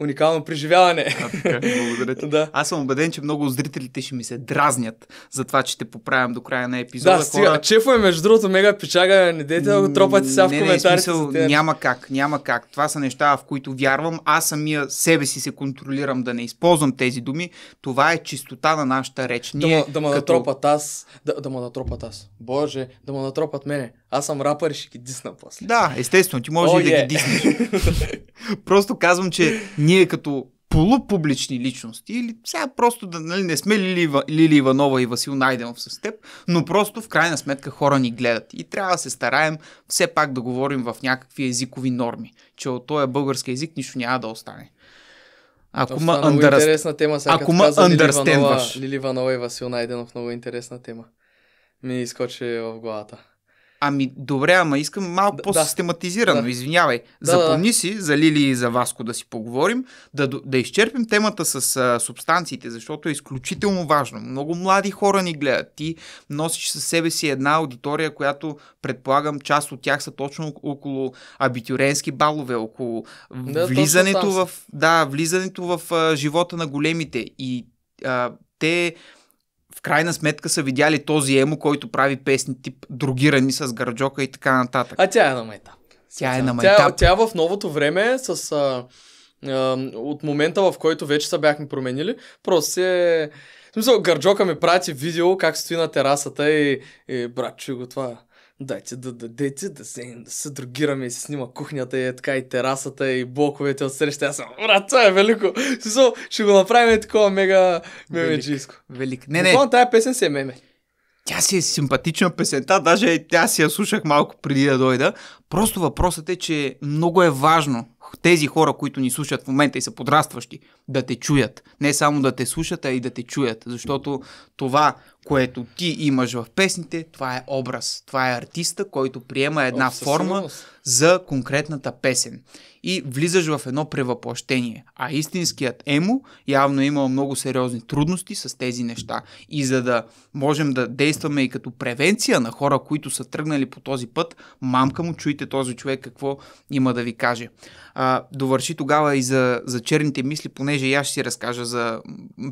уникално преживяване. А, така, е, благодаря ти. <laughs> да. Аз съм убеден, че много зрителите ще ми се дразнят за това, че те поправям до края на епизода. Да, стига. Хора... Чефове, между другото, мега печага, не дейте да го тропате сега в коментарите. Е. няма как, няма как. Това са неща, в които вярвам. Аз самия себе си се контролирам да не използвам тези думи. Това е чистота на нашата реч. Ние, да ме да като... натропат аз. Да, да ме натропат аз. Боже, да ме тропат мене. Аз съм рапър и ще ги дисна после. Да, естествено, ти можеш oh, и yeah. да ги диснеш. <laughs> просто казвам, че ние като полупублични личности, или сега просто да нали, не сме Лили, Лили Иванова и Васил Найденов с теб, но просто в крайна сметка хора ни гледат и трябва да се стараем все пак да говорим в някакви езикови норми, че от този български език нищо няма да остане. Ако ме андърст... интересна тема, сега Ако ма Лили Иванова и Васил Найденов, много интересна тема. Ми изкочи в главата. Ами добре, ама искам малко да, по-систематизирано. Да. Извинявай. Да, Запомни да. си за Лили и за Васко да си поговорим, да, да изчерпим темата с а, субстанциите, защото е изключително важно. Много млади хора ни гледат. Ти носиш със себе си една аудитория, която предполагам част от тях са точно около абитуренски балове, около да, влизането, в, да, влизането в а, живота на големите. И а, те в крайна сметка са видяли този емо, който прави песни тип другирани с гарджока и така нататък. А тя е на майтап. Тя е на е майтап. Тя, тя в новото време с... А, а, от момента, в който вече се бяхме променили, просто се... В смисъл, Гарджока ми прати видео как стои на терасата и, и брат, чуй го това дайте да дадете, да се, да се другираме и се снима кухнята и е така и терасата и блоковете от среща. Аз съм, брат, това е велико. Сусо, ще го направим такова мега мемеджийско. Велик. велик. Не, не. Това тая песен си е меме. Тя си е симпатична песента, даже тя си я слушах малко преди да дойда. Просто въпросът е, че много е важно тези хора, които ни слушат в момента и са подрастващи, да те чуят. Не само да те слушат, а и да те чуят. Защото това, което ти имаш в песните, това е образ. Това е артиста, който приема една О, форма. Сигурност за конкретната песен. И влизаш в едно превъплъщение. А истинският емо явно е имал много сериозни трудности с тези неща. И за да можем да действаме и като превенция на хора, които са тръгнали по този път, мамка му, чуйте този човек какво има да ви каже. А, довърши тогава и за, за черните мисли, понеже и аз ще си разкажа за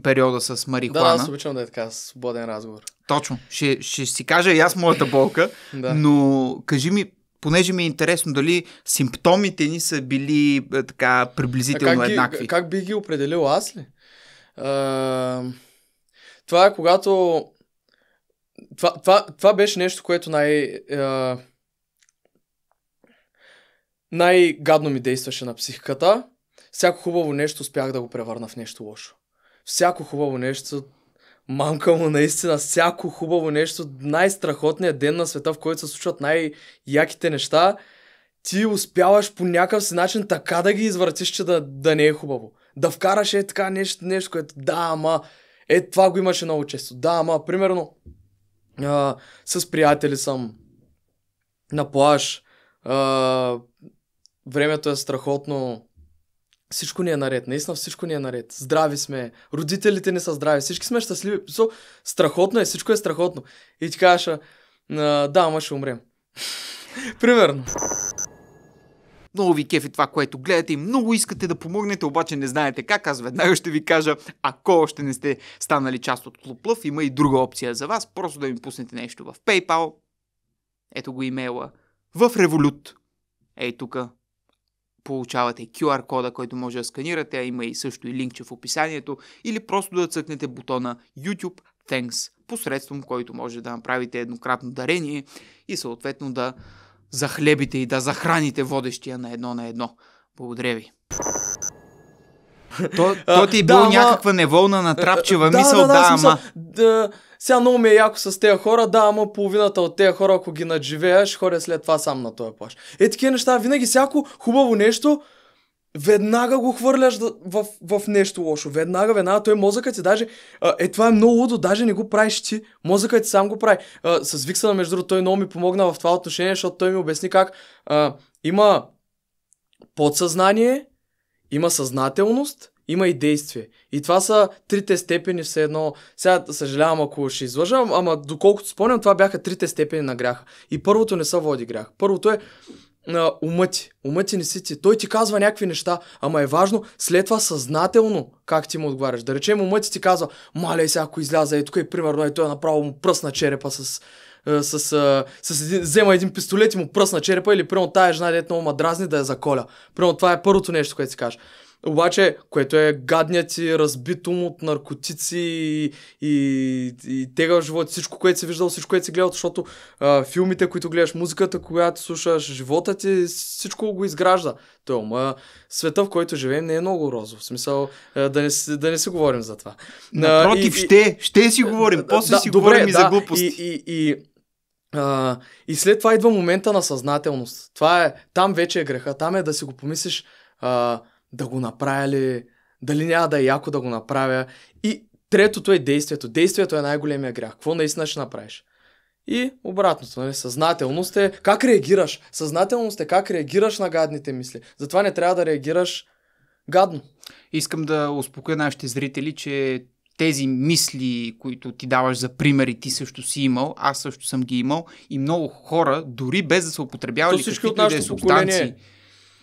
периода с марихуана. Да, аз обичам да е така свободен разговор. Точно. Ще, ще си кажа и аз моята болка, <laughs> да. но кажи ми понеже ми е интересно дали симптомите ни са били е, така приблизително а как еднакви. Ги, как би ги определил аз ли? А, това е когато... Това, това, това беше нещо, което най... А, е, най-гадно ми действаше на психиката. Всяко хубаво нещо успях да го превърна в нещо лошо. Всяко хубаво нещо мамка му наистина всяко хубаво нещо, най-страхотният ден на света, в който се случват най-яките неща, ти успяваш по някакъв си начин така да ги извъртиш, че да, да не е хубаво. Да вкараш е така нещо, нещо, което да, ама е това го имаше много често. Да, ама примерно а, с приятели съм на плаж, а, времето е страхотно, всичко ни е наред. Наистина всичко ни е наред. Здрави сме. Родителите ни са здрави. Всички сме щастливи. So, страхотно е. Всичко е страхотно. И ти кажеш, да, ама ще умрем. <laughs> Примерно. Много ви кефи това, което гледате и много искате да помогнете, обаче не знаете как. Аз веднага ще ви кажа, ако още не сте станали част от Клуб Лъв, има и друга опция за вас. Просто да ми пуснете нещо в PayPal. Ето го имейла. В Revolut. Ей тука, получавате QR кода, който може да сканирате, а има и също и линкче в описанието, или просто да цъкнете бутона YouTube Thanks, посредством който може да направите еднократно дарение и съответно да захлебите и да захраните водещия на едно на едно. Благодаря ви! То, то ти е било да, някаква ама... неволна натрапчева <laughs> да, мисъл, да, да, да ама... да, сега много ми е яко с тези хора, да, ама половината от тези хора, ако ги надживееш, хоря след това сам на този плаш. Е, такива неща, винаги всяко хубаво нещо, веднага го хвърляш в, в нещо лошо. Веднага, веднага. Той мозъкът ти даже... Е, това е много лудо, даже не го правиш ти. Мозъкът ти сам го прави. Е, с Виксана, между другото, той много ми помогна в това отношение, защото той ми обясни как е, има подсъзнание, има съзнателност, има и действие. И това са трите степени все едно. Сега съжалявам, ако ще излъжам, ама доколкото спомням, това бяха трите степени на гряха. И първото не са води грях. Първото е на ума ти. Ума ти не си ти. Той ти казва някакви неща, ама е важно след това съзнателно как ти му отговаряш. Да речем, умът ти ти казва, мале сега ако изляза и тук и е, примерно и той е направо му пръсна черепа с а, е, с, а, е, с един, взема един пистолет и му пръсна черепа или прямо тая жена, е много мадразни дразни, да я заколя. Прямо това е първото нещо, което си кажеш. Обаче, което е гадният ти, разбит ум от наркотици и, и, и тега живот, всичко, което си виждал, всичко, което си гледал, защото а, е, филмите, които гледаш, музиката, която слушаш, живота ти, всичко го изгражда. Той ма, света, в който живеем, не е много розов. В смисъл, а, да, не, да не си говорим за това. Напротив, а, и, ще, ще си говорим, после да, си добре, говорим да, и за глупости. И, и, и, а, и след това идва момента на съзнателност. Това е, там вече е греха. Там е да си го помислиш а, да го направя ли, дали няма да е яко да го направя. И третото е действието. Действието е най-големия грях. Какво наистина ще направиш? И обратното, нали? съзнателност е как реагираш. Съзнателност е как реагираш на гадните мисли. Затова не трябва да реагираш гадно. Искам да успокоя нашите зрители, че тези мисли, които ти даваш за примери, ти също си имал, аз също съм ги имал и много хора, дори без да са употребявали каквито и да е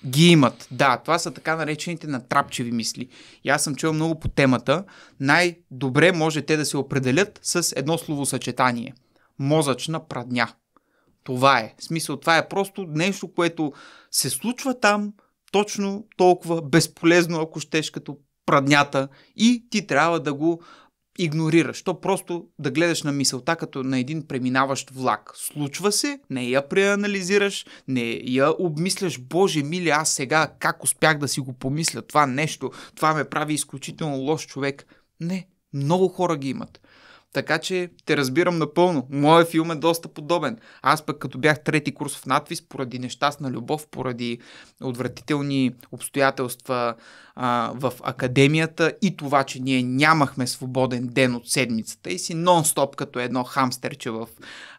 ги имат. Да, това са така наречените натрапчеви мисли. И аз съм чувал много по темата. Най-добре може те да се определят с едно словосъчетание. Мозъчна прадня. Това е. В смисъл, това е просто нещо, което се случва там, точно толкова безполезно, ако щеш, като праднята и ти трябва да го игнорираш. То просто да гледаш на мисълта като на един преминаващ влак. Случва се, не я преанализираш, не я обмисляш. Боже мили, аз сега как успях да си го помисля това нещо? Това ме прави изключително лош човек. Не, много хора ги имат. Така че те разбирам напълно. Моят филм е доста подобен. Аз пък като бях трети курс в надвис, поради нещастна любов, поради отвратителни обстоятелства а, в академията и това, че ние нямахме свободен ден от седмицата и си нон-стоп като едно хамстерче в...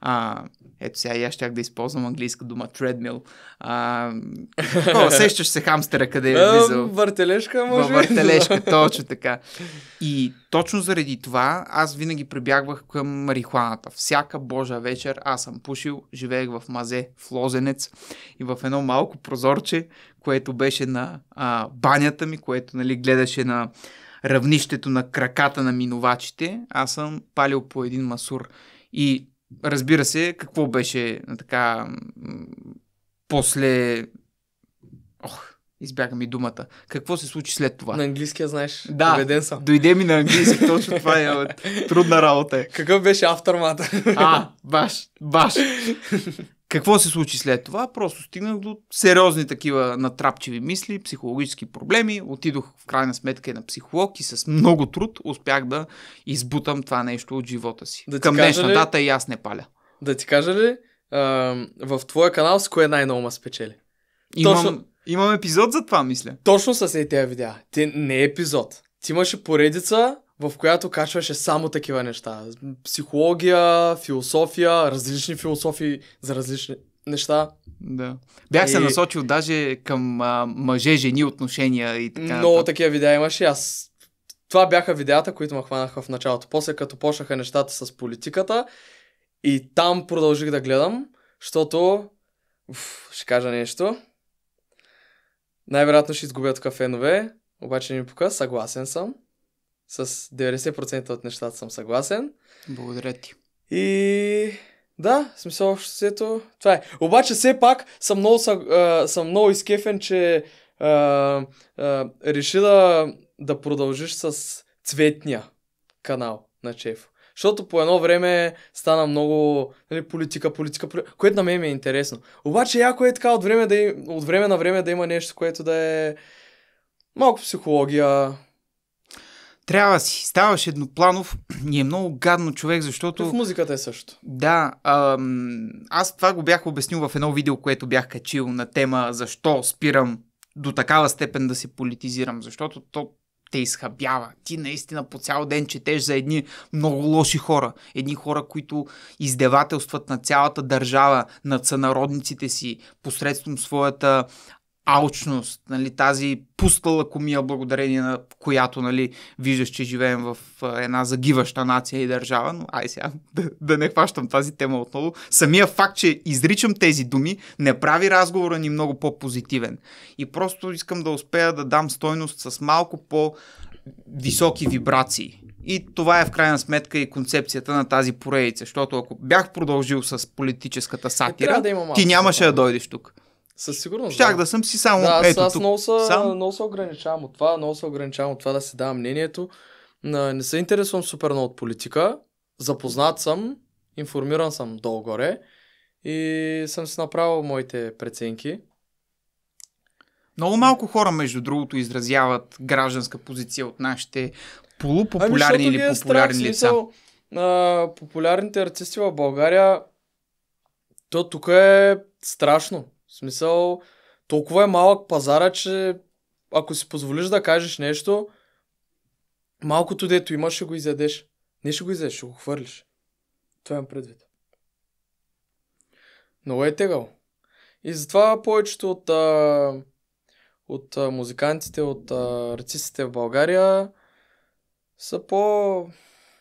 А, ето сега и аз щях да използвам английска дума treadmill. А, <laughs> сещаш се хамстера къде е влизал. Въртележка, може би. въртележка, точно <laughs> така. И точно заради това аз винаги прибягвах към марихуаната. Всяка божа вечер аз съм пушил, живеех в мазе, в лозенец и в едно малко прозорче, което беше на а, банята ми, което нали, гледаше на равнището на краката на минувачите. Аз съм палил по един масур. И разбира се, какво беше така после... Ох, избяга ми думата. Какво се случи след това? На английския знаеш. Да, съм. дойде ми на английски, точно това е бе. трудна работа. Е. Какъв беше автормата? а, баш, баш. Какво се случи след това? Просто стигнах до сериозни такива натрапчиви мисли, психологически проблеми. Отидох в крайна сметка на психолог и с много труд успях да избутам това нещо от живота си. Да Към днешна ли... дата и аз не паля. Да ти кажа ли, а, в твоя канал с кое най ново ме спечели? Имам... Точно, Имам епизод за това, мисля. Точно са се тези видеа. Те не е епизод. Ти имаше поредица, в която качваше само такива неща. Психология, философия, различни философии за различни неща. Да. Бях се насочил даже към а, мъже-жени отношения и така. Много нататък. такива видеа имаше. Аз това бяха видеята, които ме хванаха в началото. После като почнаха нещата с политиката и там продължих да гледам, защото Уф, ще кажа нещо. Най-вероятно ще изгубят кафенове, фенове, обаче не ми пука, съгласен съм. С 90% от нещата съм съгласен. Благодаря ти. И да, смисъл общо сето, това е. Обаче все пак съм много, съ... съм много изкефен, че а, а, реши да, да продължиш с цветния канал на Чеф. Защото по едно време стана много нали, политика, политика, политика, което на мен ми е интересно. Обаче яко е така от време, да от време на време да има нещо, което да е малко психология. Трябва си. Ставаш еднопланов и е много гадно човек, защото... В музиката е също. Да. Ам, аз това го бях обяснил в едно видео, което бях качил на тема защо спирам до такава степен да се политизирам, защото то те изхабява. Ти наистина по цял ден четеш за едни много лоши хора. Едни хора, които издевателстват на цялата държава, на сънародниците си, посредством своята алчност, нали, тази пуста лакомия, благодарение на която нали, виждаш, че живеем в една загиваща нация и държава, но ай сега <laughs> да, да не хващам тази тема отново. Самия факт, че изричам тези думи, не прави разговора ни много по-позитивен. И просто искам да успея да дам стойност с малко по-високи вибрации. И това е в крайна сметка и концепцията на тази поредица, защото ако бях продължил с политическата сатира, е, да ти нямаше да дойдеш тук. Със сигурност. Щях да. да съм си само. Да, ето, аз тук, много, са, сам... много се ограничавам от това, много се ограничавам от това да си давам мнението. Не се интересувам супер много от политика. Запознат съм, информиран съм долу-горе и съм си направил моите преценки. Много малко хора, между другото, изразяват гражданска позиция от нашите полупопулярни ами, или е популярни страх, лица. Смисъл, а, популярните артисти в България, то тук е страшно. В смисъл, толкова е малък пазара, че ако си позволиш да кажеш нещо, малкото дето имаш ще го изядеш. Не ще го изядеш, ще го хвърлиш. Това имам предвид. Много е тегал. И затова повечето от, а, от а, музикантите, от а, артистите в България са по...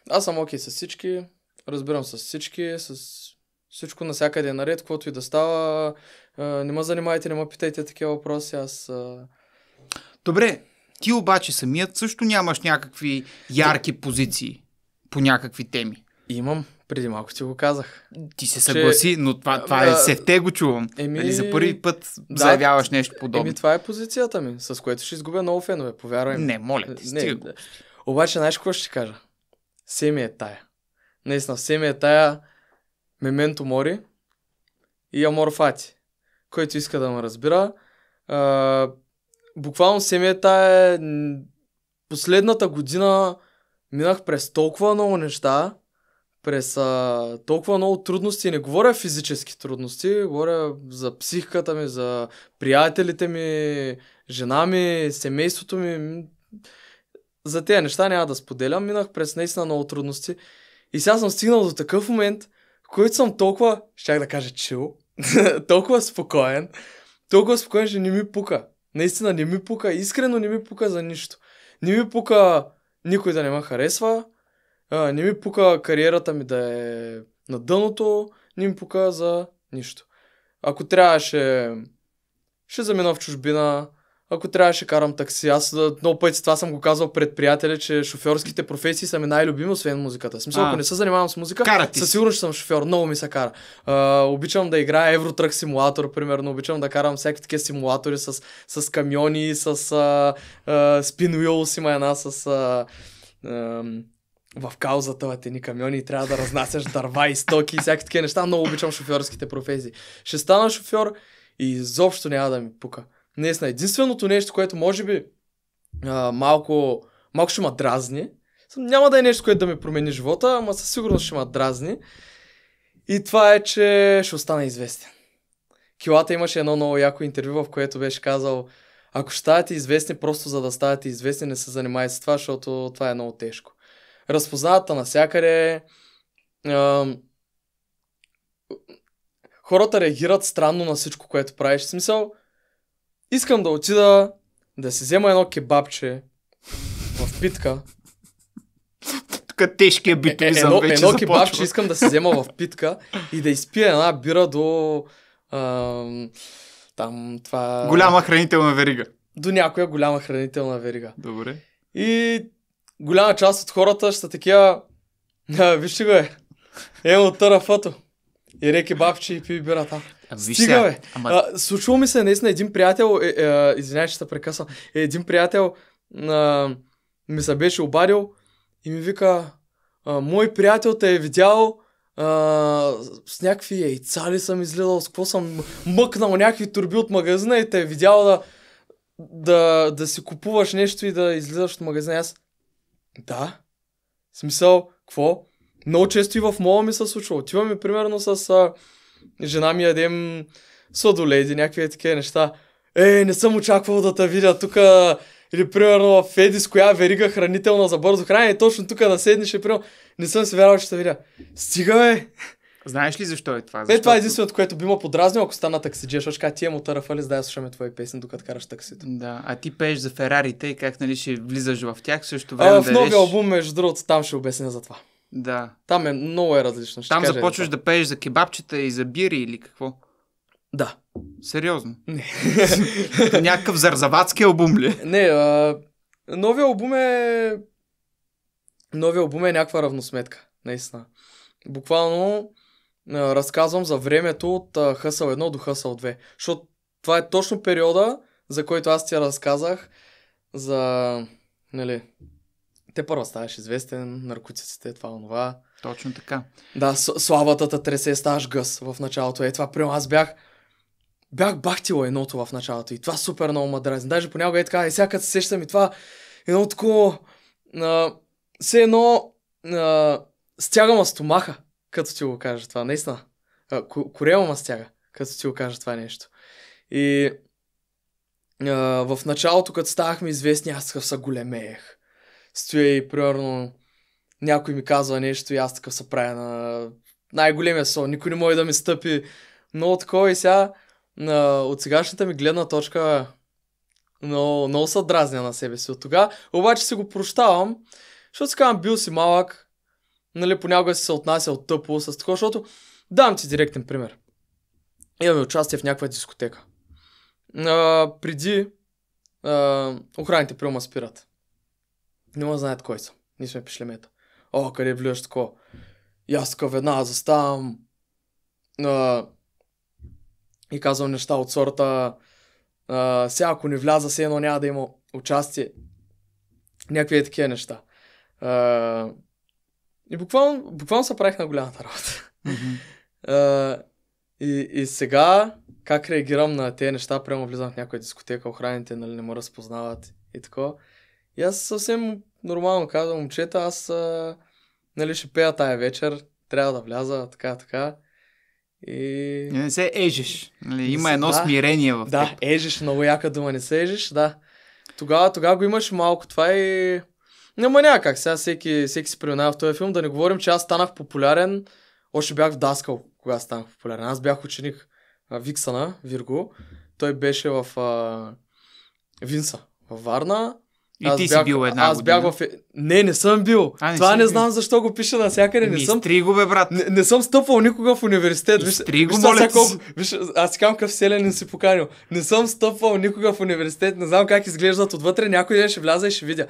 Аз съм окей okay с всички, разбирам с всички, с всичко насякъде е наред, каквото и да става, не ме занимайте, не ме питайте такива въпроси, аз... А... Добре, ти обаче самият също нямаш някакви ярки да. позиции по някакви теми. Имам, преди малко ти го казах. Ти се съгласи, но това, това е а, е се те го чувам. Еми... Дали за първи път да, заявяваш нещо подобно. Еми, това е позицията ми, с което ще изгубя много фенове, повярвай Не, моля ти, стига да. Обаче, знаеш какво ще кажа? Все ми е тая. Наистина, все ми е тая мементо мори и аморфати който иска да ме разбира. А, буквално семията е... Последната година минах през толкова много неща, през а, толкова много трудности. Не говоря физически трудности, говоря за психиката ми, за приятелите ми, жена ми, семейството ми. За тези неща няма да споделям. Минах през наистина много трудности. И сега съм стигнал до такъв момент, в който съм толкова, щях да кажа чил, <laughs> толкова спокоен, толкова спокоен, че не ми пука. Наистина не ми пука, искрено не ми пука за нищо. Не ми пука никой да не ме харесва, а, не ми пука кариерата ми да е на дъното, не ми пука за нищо. Ако трябваше, ще замина в чужбина, ако трябваше карам такси. Аз много пъти това съм го казвал пред приятели, че шофьорските професии са ми най-любими, освен музиката. В смисъл, а, ако не се занимавам с музика, със сигурност съм шофьор. Много ми се кара. Uh, обичам да играя Евротрък симулатор, примерно. Обичам да карам всякакви такива симулатори с, с камиони, с uh, uh, Spin Wheels има една с... Uh, а, в каузата е ни камиони и трябва да разнасяш дърва и стоки и всякакви такива неща. Много обичам шофьорските професии. Ще стана шофьор и изобщо няма да ми пука. Наистина, единственото нещо, което може би а, малко, малко ще ма дразни, няма да е нещо, което да ми промени живота, ама със сигурност ще ма дразни. И това е, че ще остана известен. Килата имаше едно много яко интервю, в което беше казал, ако ще ставате известни, просто за да ставате известни, не се занимайте с това, защото това е много тежко. Разпозната навсякъде. Ам... Хората реагират странно на всичко, което правиш. В смисъл, Искам да отида да си взема едно кебабче в питка. Тук тежкия битови е, едно, вече едно кебабче искам да си взема в питка и да изпия една бира до а, там това... Голяма хранителна верига. До някоя голяма хранителна верига. Добре. И голяма част от хората ще са такива... <laughs> вижте го е. ема от търафото. И реки бабче и пи бирата. Ами Виж Стига, бе. Ама... А, случва ми се наистина един приятел, е, е, извинявай, че се прекъсвам, е, един приятел е, ми се беше обадил и ми вика, е, мой приятел те е видял е, с някакви яйца ли съм излизал, с какво съм мъкнал някакви турби от магазина и те е видял да, да, да си купуваш нещо и да излизаш от магазина. Аз, да, в смисъл, какво? Много често и в мола ми се случва. Отиваме примерно с... А, жена ми ядем сладоледи, някакви такива неща. Е, не съм очаквал да те видя тук. Или примерно в Едис, коя верига хранителна за бързо хранение, точно тук да седнеш и примерно не съм се вярвал, че ще видя. Стига, бе! Знаеш ли защо е това? Защо? Е, това е единственото, което би ме подразнило, ако стана таксиджия, защото така ти е му търфали, да я слушаме твои песен, докато караш таксито. Да, а ти пееш за ферарите и как нали ще влизаш в тях също време. А, в новия да албум, между другото, там ще обясня за това. Да. Там е много е различно. Ще Там кажа започваш да пееш за кебабчета и за бири или какво? Да. Сериозно? Не. Някакъв зарзаватски албум ли? <laughs> Не, а, новия албум е... Новия албум е някаква равносметка, наистина. Буквално а, разказвам за времето от а, Хъсъл 1 до Хъсъл 2. Защото това е точно периода, за който аз ти разказах за... Нали, те първо ставаш известен, наркотиците, това, онова. Точно така. Да, славата та тресе, ставаш гъс в началото. Е, това прямо аз бях, бях бахтила едното в началото и това супер много ма Даже понякога е така, и сега като се сещам и това, едно такова, а, все едно а, стягам стомаха, като ти го кажа това, наистина. корема ма стяга, като ти го кажа това нещо. И а, в началото, като ставахме известни, аз се големеех стоя и примерно някой ми казва нещо и аз такъв се правя на най-големия сон. Никой не може да ми стъпи. Но кой и сега на, от сегашната ми гледна точка много, много са дразня на себе си от тогава. Обаче си го прощавам, защото си казвам, бил си малък, нали, понякога си се отнасял тъпо с такова, защото дам ти директен пример. Имаме участие в някаква дискотека. А, преди а, охраните приема спират. Не може да знаят кой съм. Ние сме пешлемета. О, къде влюваш тако? И аз така веднага заставам. А, и казвам неща от сорта. А, сега ако не вляза, се едно няма да има участие. Някакви е такива неща. А, и буквално, буквално се правих на голямата работа. Mm-hmm. А, и, и сега как реагирам на тези неща, прямо влизам в някоя дискотека, охраните нали, не ме разпознават и такова. И аз съвсем нормално казвам, момчета, аз а, нали, ще пея тая вечер, трябва да вляза, така, така. И... Не се ежиш. Нали, има едно да, смирение в теб. Да, ежиш, много яка дума, не се ежиш, да. Тогава, тогава го имаш малко това и... Няма някак, сега всеки, всеки се преминава в този филм, да не говорим, че аз станах популярен, още бях в Даскал, кога станах популярен. Аз бях ученик а, Виксана, Вирго, той беше в а, Винса, в Варна, и аз ти бях, си бил една аз година. бях в... Не, не съм бил. А, не Това не бил. знам защо го пиша на всякъде. не ами, съм... го, бе, брат. Не, не съм стъпвал никога в университет. Виж, стри го, виж, моля колко... виж, аз си казвам какъв селянин си поканил. Не съм стъпвал никога в университет. Не знам как изглеждат отвътре. Някой ден ще вляза и ще видя.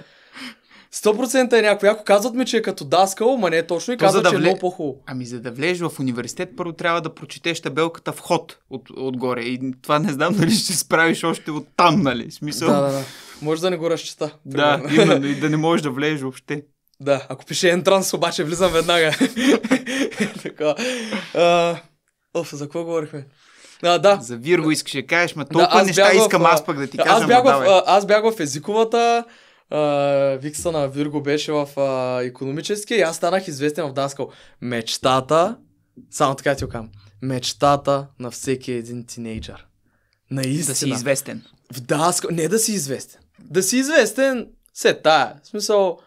100% е някой. Ако казват ми, че е като даскал, ма не е точно и То казват, да че е вле... много по-хубаво. Ами за да влезеш в университет, първо трябва да прочетеш табелката вход от, отгоре. И това не знам дали ще справиш още от там, нали? Смисъл... Да, да, да. Може да не го разчита. Да, именно. И <laughs> да не можеш да влезеш въобще. Да, ако пише ентранс, обаче влизам веднага. <laughs> така. А, оф, за какво говорихме? А, да. За Вирго искаш да кажеш, ма толкова да, неща искам аз пък да ти кажа. Аз бях, в, аз бях в езиковата, а, викса на Вирго беше в а, економически и аз станах известен в Даскал. Мечтата, само така ти окам, мечтата на всеки един тинейджър. Наистина. Да си известен. В Даскал, не да си известен да си известен, се тая. В смисъл,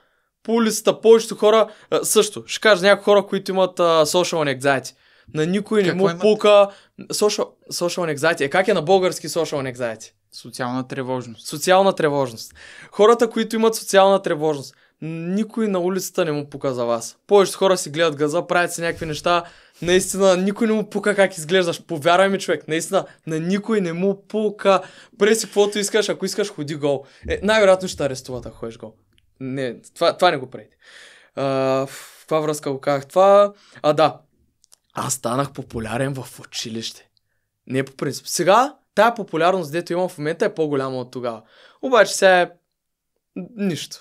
по улицата повечето хора, а, също, ще кажа някои хора, които имат а, social anxiety. На никой Какво не му имат? пука social, social anxiety. Е, как е на български social anxiety? Социална тревожност. Социална тревожност. Хората, които имат социална тревожност, никой на улицата не му пука за вас. Повечето хора си гледат газа, правят си някакви неща, Наистина, никой не му пука как изглеждаш. Повярвай ми, човек. Наистина, на никой не му пука. Преси каквото искаш, ако искаш, ходи гол. Е, най-вероятно ще арестуват, ако ходиш гол. Не, това, това не го прави. в каква връзка го казах това? А, да. Аз станах популярен в училище. Не по принцип. Сега, тая популярност, дето имам в момента, е по-голяма от тогава. Обаче сега е... Нищо.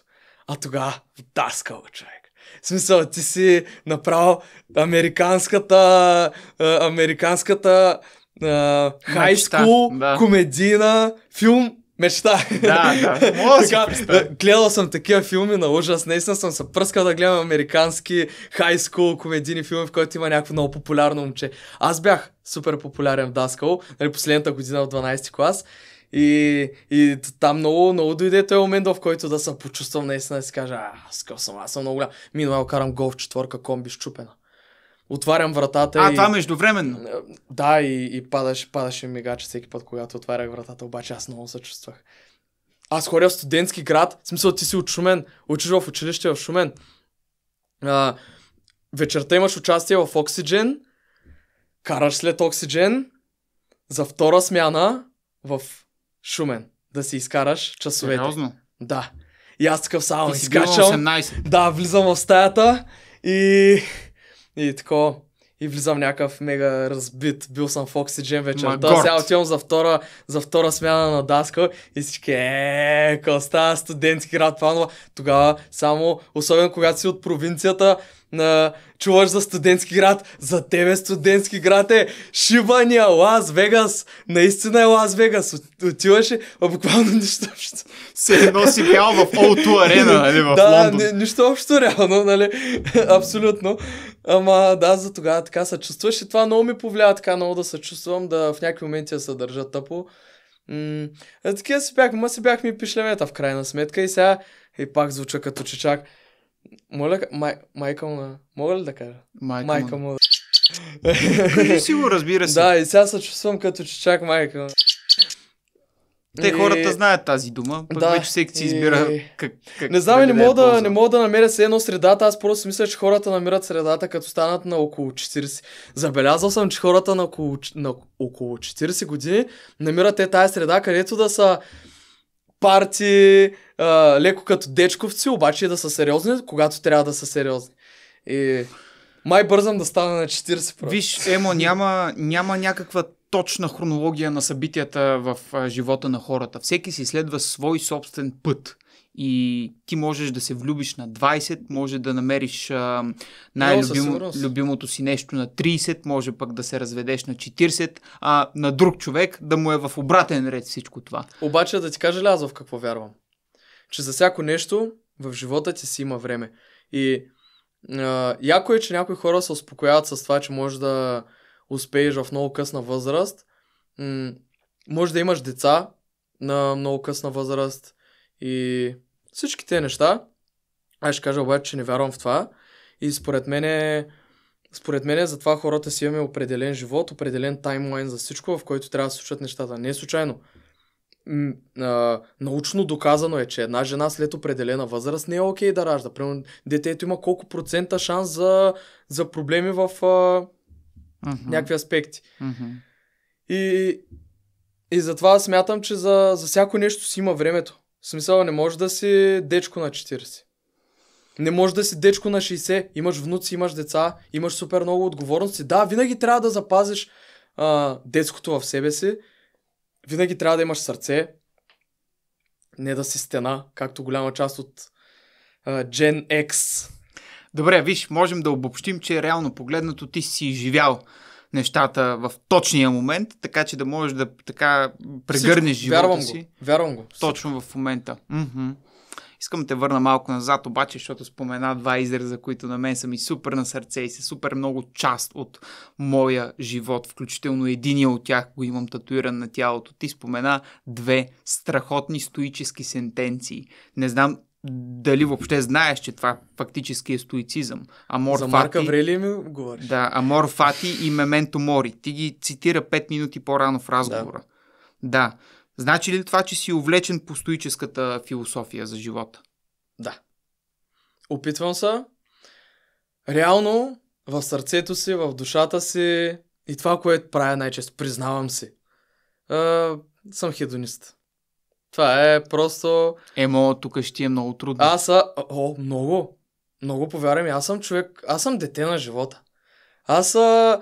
А тогава, даскал човек. В смисъл, ти си направил американската, американската хай да. комедийна, филм, мечта. Да, да. <laughs> Може така, да гледал съм такива филми на ужас. Наистина съм се пръскал да гледам американски хай комедийни филми, в който има някакво много популярно момче. Аз бях супер популярен в Даскал, нали, последната година в 12 клас. И, и там много, много дойде този момент, в който да се почувствам наистина да си кажа, а, скъл съм, аз съм много голям. Минало карам гол в четворка, комби с чупена. Отварям вратата. А, и... това междувременно. Е, да, и, и падаше, падаше мигач всеки път, когато отварях вратата, обаче аз много се чувствах. Аз ходя в студентски град, в смисъл ти си от Шумен, учиш в училище в Шумен. А, вечерта имаш участие в Оксиджен, караш след Оксиджен, за втора смяна в Шумен. Да си изкараш часовете. Сериозно? Да. И аз такъв само Ти изкачам. 18. Да, влизам в стаята и... И тако... И влизам някакъв мега разбит. Бил съм в Oxygen вечерта. Сега отивам за втора, за втора смяна на даска и всички е, Коста, студентски град, Панова. Тогава само, особено когато си от провинцията, на... Чуваш за студентски град? За тебе студентски град е Шибания, Лас Вегас. Наистина е Лас Вегас. Отиваше, а буквално <laughs> нищо общо. Се едно си бял в O2 арена, нали, в да, ни, нищо общо реално, нали, <laughs> абсолютно. Ама да, за тогава така се чувстваш и това много ми повлия така много да се чувствам, да в някакви моменти да се държа тъпо. М- а е, такива си бях, ма си бях ми пишлемета в крайна сметка и сега и пак звуча като чечак. Моля, май, майка му, Мога ли да кажа? Майка. Майка му... Кажи си го, разбира се. Да, и сега се чувствам като че чак му. Те и... хората знаят тази дума, пък да, вече всеки си избира и... как, как Не знам, да не мога, да, не мога да намеря се едно средата, аз просто мисля, че хората намират средата, като станат на около 40. Забелязал съм, че хората на около, на около 40 години намират е тази среда, където да са парти, а, леко като дечковци, обаче да са сериозни, когато трябва да са сериозни. И май бързам да стана на 40 Виж, Емо, няма, няма някаква точна хронология на събитията в а, живота на хората. Всеки си следва свой собствен път. И ти можеш да се влюбиш на 20, може да намериш а, най-любимото си нещо на 30, може пък да се разведеш на 40, а на друг човек да му е в обратен ред всичко това. Обаче да ти кажа ли в какво вярвам? че за всяко нещо в живота ти си има време. И а, яко е, че някои хора се успокояват с това, че можеш да успееш в много късна възраст. М- може да имаш деца на много късна възраст и всички тези неща. Аз ще кажа обаче, че не вярвам в това. И според мен е... Според мен е, затова хората си имаме определен живот, определен таймлайн за всичко, в който трябва да се случат нещата. Не е случайно а, научно доказано е, че една жена след определена възраст не е окей да ражда. Примерно, детето има колко процента шанс за, за проблеми в а, uh-huh. някакви аспекти. Uh-huh. И, и затова смятам, че за, за всяко нещо си има времето. В смисъл, не може да си дечко на 40. Не може да си дечко на 60. Имаш внуци, имаш деца, имаш супер много отговорности. Да, винаги трябва да запазиш а, детското в себе си, винаги трябва да имаш сърце, не да си стена, както голяма част от uh, Gen X. Добре, виж, можем да обобщим, че реално погледнато ти си живял нещата в точния момент, така че да можеш да така прегърнеш живота вярвам си. Го, вярвам го. Точно в момента. Mm-hmm. Искам да те върна малко назад, обаче, защото спомена два изреза, които на мен са ми супер на сърце и са супер много част от моя живот, включително единия от тях го имам татуиран на тялото. Ти спомена две страхотни стоически сентенции. Не знам дали въобще знаеш, че това фактически е стоицизъм. Амор За Марка Фати, Врели ми говориш. Да, Амор Фати и Мементо Мори. Ти ги цитира 5 минути по-рано в разговора. Да. да. Значи ли това, че си увлечен по стоическата философия за живота? Да. Опитвам се. Реално, в сърцето си, в душата си и това, което правя най-често, признавам си. А, съм хедонист. Това е просто... Емо, тук ще е много трудно. Аз съм, О, много. Много повярвам. Аз съм човек... Аз съм дете на живота. Аз а...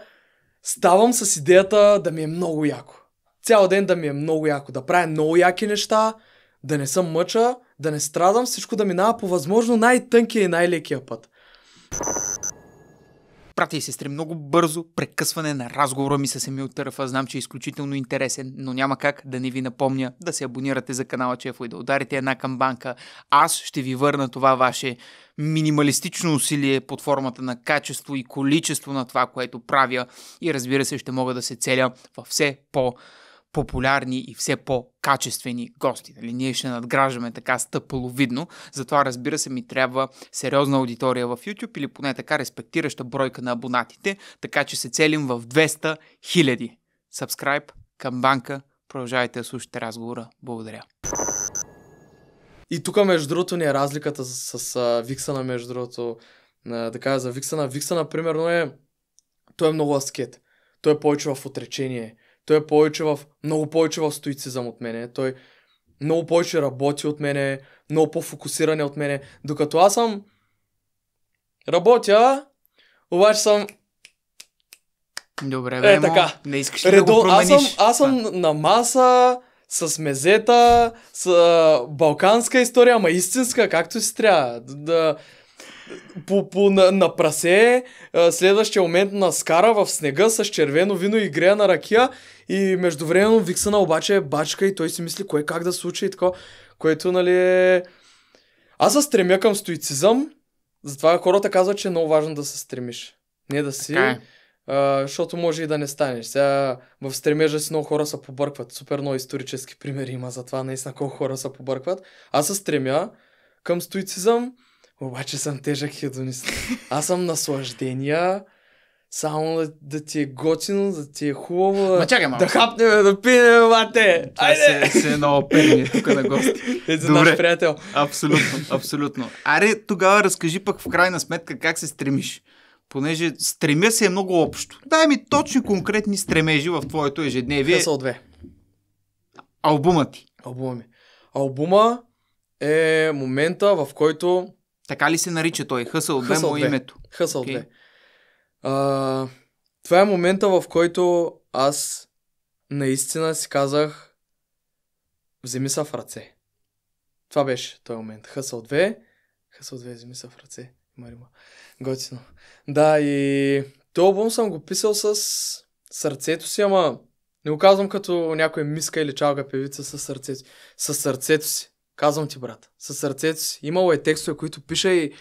ставам с идеята да ми е много яко цял ден да ми е много яко, да правя много яки неща, да не съм мъча, да не страдам, всичко да минава по възможно най-тънкия и най-лекия път. Прати и сестри, много бързо прекъсване на разговора ми с Емил Търфа. Знам, че е изключително интересен, но няма как да не ви напомня да се абонирате за канала Чефо и да ударите една камбанка. Аз ще ви върна това ваше минималистично усилие под формата на качество и количество на това, което правя и разбира се ще мога да се целя във все по- популярни и все по-качествени гости. Нали? Ние ще надграждаме така стъпаловидно, затова разбира се ми трябва сериозна аудитория в YouTube или поне така респектираща бройка на абонатите, така че се целим в 200 000. Subscribe, камбанка, продължавайте да слушате разговора. Благодаря. И тук, между другото, ни е разликата с, с, Виксана, между другото, а, така за Виксана. Виксана, примерно, е... Той е много аскет. Той е повече в отречение той е повече в, много повече в стоицизъм от мене. Той много повече работи от мене, много по е от мене. Докато аз съм работя, обаче съм Добре, бе, е, така. не искаш ли Редо, да го промениш? Аз съм, аз съм на маса, с мезета, с а, балканска история, ама истинска, както си трябва. Да, по, по, на, на прасе, следващия момент на скара в снега с червено вино и грея на ракия и междувременно виксана обаче е бачка и той си мисли кое как да случи и така, което нали е... Аз се стремя към стоицизъм, затова хората казват, че е много важно да се стремиш. Не да си, okay. Е. а, защото може и да не станеш. Сега в стремежа си много хора се побъркват. Супер много исторически примери има за това, наистина колко хора се побъркват. Аз се стремя към стоицизъм, обаче съм тежък хедонист. Аз съм наслаждения, само да, да ти е готино, да ти е хубаво, Ма, чакай, да хапнем, да пием Това Айде! Се, се е много перни тук на гости. Ето Добре. наш приятел. Абсолютно, абсолютно. Аре, тогава разкажи пък в крайна сметка как се стремиш. Понеже стремя се е много общо. Дай ми точни конкретни стремежи в твоето ежедневие. Те са от две. Албума ти. Албума ми. Албума е момента, в който така ли се нарича той? Хъсъл 2 мое името. Хъсъл 2. Okay. А, това е момента, в който аз наистина си казах вземи са в ръце. Това беше този момент. Хъсъл 2. Хъсъл 2, вземи са в ръце. Марима. Готино. Да, и този албум съм го писал с сърцето си, ама не го казвам като някоя миска или чалга певица с сърцето си. С сърцето си. Казвам ти, брат. Със сърцето си. Имало е текстове, които пиша и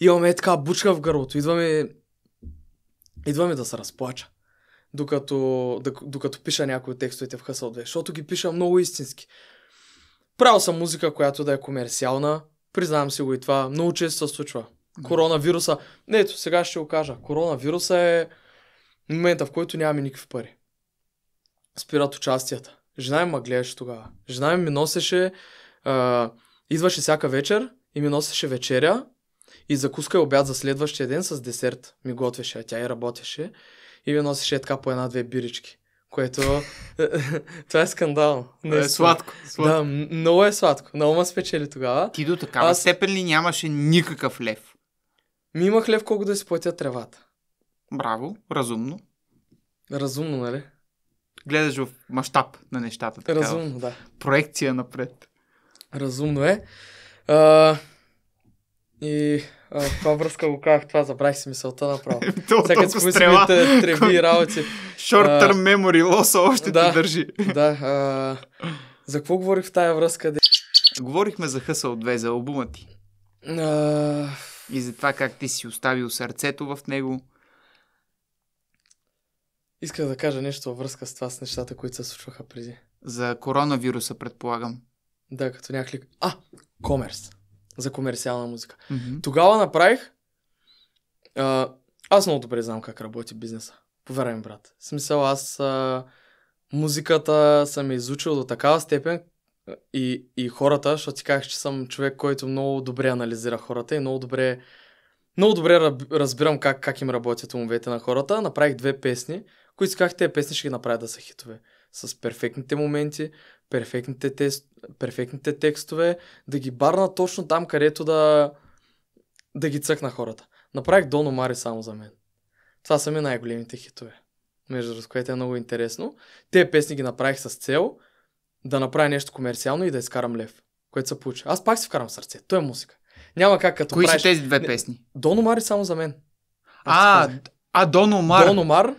имаме така бучка в гърлото. Идваме, идваме да се разплача. Докато, докато пиша някои от текстовете в Хъсъл 2, защото ги пиша много истински. Правил съм музика, която да е комерциална, признавам си го и това, много често се случва. Коронавируса, не ето сега ще го кажа, коронавируса е момента, в който нямаме никакви пари. Спират участията. Жена ми ме гледаше тогава. Жена ми ми носеше а, идваше всяка вечер и ми носеше вечеря и закуска и обяд за следващия ден с десерт. Ми готвеше, а тя и работеше. И ми носеше така по една-две бирички. Което... <laughs> това е скандал. Не е сладко, сладко. Да, много е сладко. Много ме спечели тогава. Ти до такава Аз... степен ли нямаше никакъв лев? Ми имах лев колко да си платя тревата. Браво, разумно. Разумно, нали? Гледаш в мащаб на нещата. Такава. Разумно, да. Проекция напред. Разумно е. А, и а, в това връзка го казах, това забравих си мисълта направо. <laughs> Е Всяка си помислим треби и работи. Short term memory loss още да, ти държи. Да. А, за какво говорих в тая връзка? Говорихме за Хъсъл 2, за албума ти. А... И за това как ти си оставил сърцето в него. Иска да кажа нещо във връзка с това, с нещата, които се случваха преди. За коронавируса, предполагам. Да, като някакви... А, комерс. За комерциална музика. Mm-hmm. Тогава направих... А, аз много добре знам как работи бизнеса. Повярвай ми, брат. В смисъл, аз а, музиката съм изучил до такава степен и, и хората, защото ти казах, че съм човек, който много добре анализира хората и много добре, много добре разбирам как, как им работят умовете на хората. Направих две песни, които исках тези песни ще ги направя да са хитове с перфектните моменти, перфектните, тез, перфектните текстове, да ги барна точно там, където да, да ги цъкна хората. Направих Доно Мари само за мен. Това са ми най-големите хитове. Между другото, което е много интересно. Те песни ги направих с цел да направя нещо комерциално и да изкарам лев, което се получи. Аз пак си вкарам сърце. Той е музика. Няма как като Кои правиш... са тези две песни? Доно Мари само за мен. А, а, а Доно Мар. Доно Мар.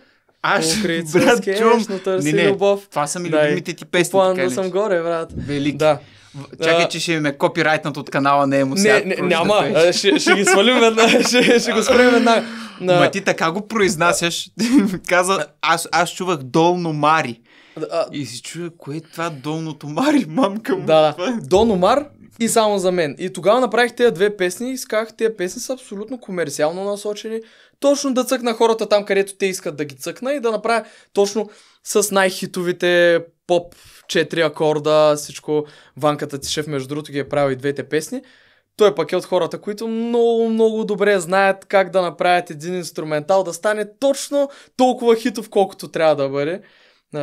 Аз, брат, скеш, чум. но търси не, не, любов. Това са ми Дай, любимите ти песни. План да съм горе, брат. Велики. Да. Чакай, че ще ме копирайтнат от канала на Емо Не, е не няма. Ще, ще, ще ги свалим веднага. <laughs> Ще, ще го спрем веднага. На... Ма ти така го произнасяш. <laughs> Каза, аз, аз чувах долно Мари. А... И си чуя, кое е това долното Мари, мамка му? Да, да. Е- долно Мар и само за мен. И тогава направих тези две песни и сказах, тези песни са абсолютно комерциално насочени точно да цъкна хората там, където те искат да ги цъкна и да направя точно с най-хитовите поп четири акорда, всичко. Ванката ти шеф между другото, ги е правил и двете песни. Той пък е от хората, които много, много добре знаят как да направят един инструментал да стане точно толкова хитов, колкото трябва да бъде.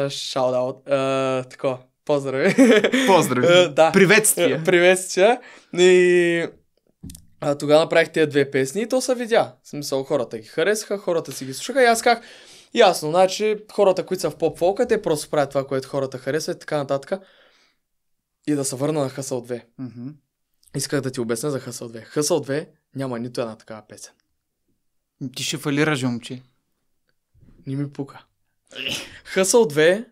Шаудаут. Uh, така, поздрави. Поздрави. <laughs> да. Приветствия. Приветствия. И а, тогава направих тези две песни и то се видя. В смисъл, хората ги харесаха, хората си ги слушаха и аз казах, ясно, значи хората, които са в поп-фолка, те просто правят това, което хората харесват и така нататък. И да се върна на Хъсъл 2. Mm-hmm. Исках да ти обясня за Хъсъл 2. Хъсъл 2 няма нито една такава песен. Ти ще фалираш, момче. Не ми пука. Хъсъл 2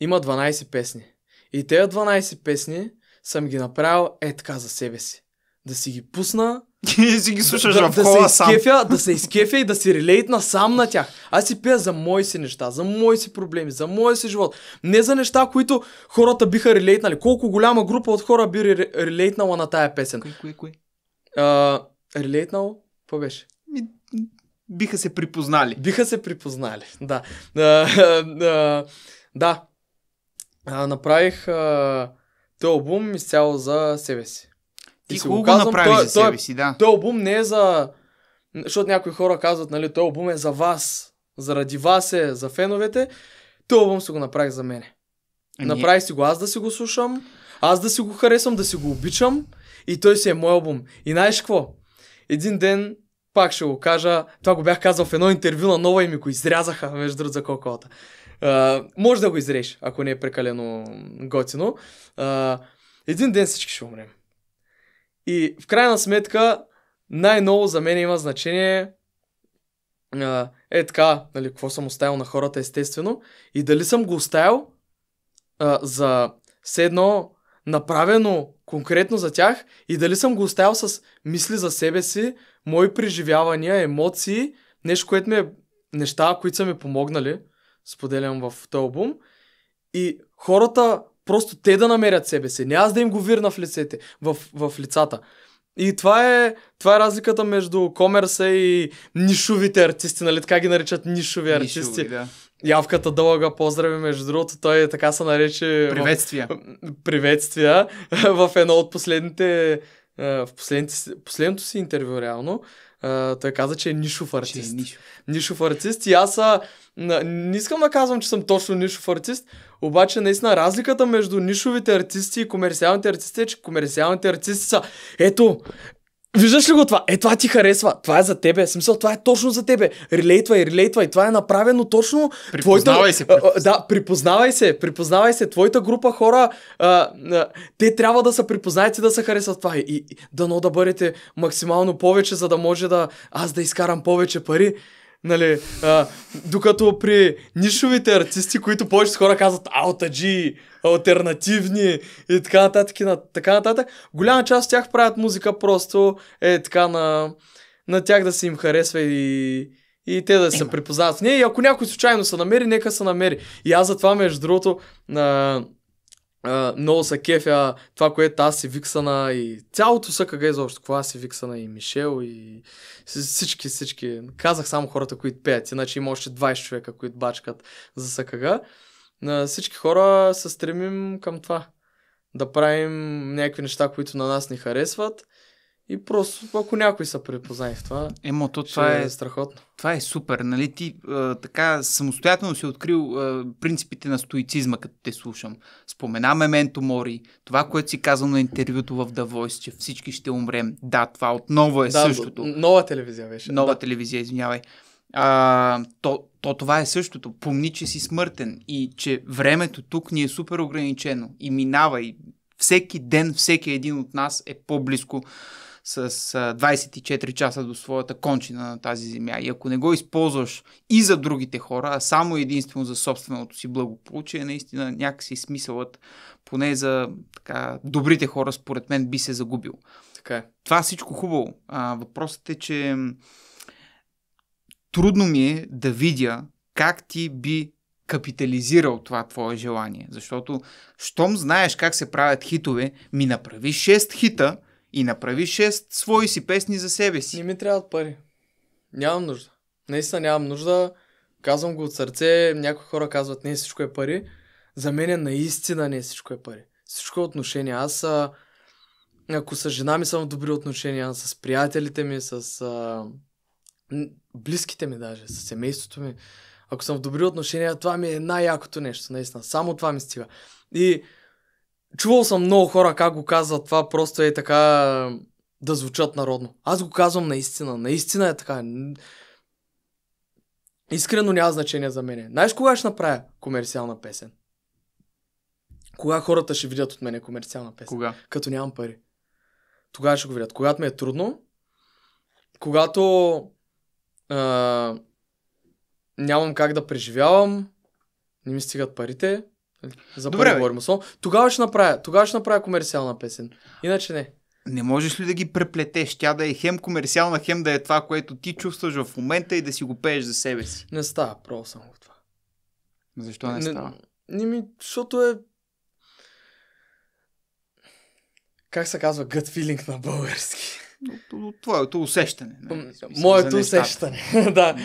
има 12 песни. И тези 12 песни съм ги направил е така за себе си. Да си ги пусна и си ги слушаш да, в да хола се Изкефя, да се изкефя и да си релейтна сам на тях. Аз си пия за мои си неща, за мои си проблеми, за мой си живот. Не за неща, които хората биха релейтнали. Колко голяма група от хора би релейтнала на тая песен. Кой, кой, кой? А, релейтнал? Какво беше? биха се припознали. Биха се припознали, да. А, а, да. А, направих а, този албум изцяло за себе си. Ти си го казвам, направи той, за себе той, си, да. Той албум не е за... Защото някои хора казват, нали, той албум е за вас. Заради вас е, за феновете. Той албум се го направих за мене. Ние... Ами- направих си го аз да си го слушам, аз да си го харесвам, да си го обичам и той си е мой албум. И знаеш какво? Един ден пак ще го кажа, това го бях казал в едно интервю на нова и ми го изрязаха, между друг за колкото. може да го изреш, ако не е прекалено готино. един ден всички ще умрем. И в крайна сметка, най-ново за мен има значение е така, нали, какво съм оставил на хората, естествено. И дали съм го оставил а, за все едно направено конкретно за тях и дали съм го оставил с мисли за себе си, мои преживявания, емоции, нещо, което ме, неща, които са ми помогнали, споделям в този албум. И хората просто те да намерят себе си. Не аз да им го вирна в лицете, в, в лицата. И това е, това е разликата между комерса и нишовите артисти, нали така ги наричат нишови артисти. Нишови, да. Явката дълга поздрави, между другото, той е, така се нарече... Приветствия. В... Приветствия <laughs> в едно от последните... В последните, последното си интервю, реално а, той каза, че е нишов артист. Че е нишов. нишов артист и аз а, не искам да казвам, че съм точно нишов артист, обаче наистина разликата между нишовите артисти и комерциалните артисти е, че комерциалните артисти са ето, Виждаш ли го това? Е, това ти харесва. Това е за тебе. Смисъл, това е точно за тебе. релейтва. И Това е направено точно. Припознавай твоята... се. Припознавай. Да, припознавай се. Припознавай се. Твоята група хора, а, а, те трябва да са припознаят и да се харесват това. Е и, и дано да бъдете максимално повече, за да може да аз да изкарам повече пари. Нали, а, докато при нишовите артисти, които повечето хора казват аутаджи, альтернативни и така нататък, и на, така нататък, голяма част от тях правят музика просто е така на, на тях да се им харесва и, и те да се е. припознават Не, И ако някой случайно се намери, нека се намери. И аз затова, между другото, а, много са кефя това, което аз си виксана и цялото кага изобщо, кога си виксана и Мишел и всички, всички. Казах само хората, които пеят, иначе има още 20 човека, които бачкат за съкъга. Uh, всички хора се стремим към това. Да правим някакви неща, които на нас ни харесват и просто, ако някой са препознае в това, Емо, то това е, е страхотно. Това е супер, нали? Ти а, така самостоятелно си открил а, принципите на стоицизма, като те слушам. Споменаме Менто Мори, това, което си казал на интервюто в Давойс, че всички ще умрем. Да, това отново е да, същото. Нова телевизия беше. Нова да. телевизия, извинявай. А, то, то това е същото. Помни, че си смъртен и че времето тук ни е супер ограничено и минава и всеки ден, всеки един от нас е по-близко с 24 часа до своята кончина на тази земя. И ако не го използваш и за другите хора, а само единствено за собственото си благополучие, наистина някакси смисълът, поне за така, добрите хора, според мен, би се загубил. Така е. Това е всичко хубаво. А, въпросът е, че трудно ми е да видя как ти би капитализирал това твое желание. Защото, щом знаеш как се правят хитове, ми направи 6 хита – и направи 6 свои си песни за себе си. Не ми трябват пари. Нямам нужда. Наистина нямам нужда. Казвам го от сърце. Някои хора казват, не всичко е пари. За мен е наистина не всичко е пари. Всичко е отношение. Аз а... ако с жена ми съм в добри отношения, с приятелите ми, с а... близките ми даже, с семейството ми, ако съм в добри отношения, това ми е най-якото нещо, наистина. Само това ми стига. И Чувал съм много хора как го казват това, просто е така да звучат народно. Аз го казвам наистина, наистина е така. Искрено няма значение за мене. Знаеш кога ще направя комерциална песен? Кога хората ще видят от мене комерциална песен? Кога? Като нямам пари. Тогава ще го видят. Когато ми е трудно, когато а, нямам как да преживявам, не ми стигат парите, за Добре, говорим. тогава ще направя, тогава ще направя комерциална песен. Иначе не. Не можеш ли да ги преплетеш? Тя да е хем комерциална, хем да е това, което ти чувстваш в момента и да си го пееш за себе си. Не става, просто съм го това. Защо не, не става? Не, ми, защото е... Как се казва gut feeling на български? Твоето усещане. Не? Моето усещане, <laughs> да.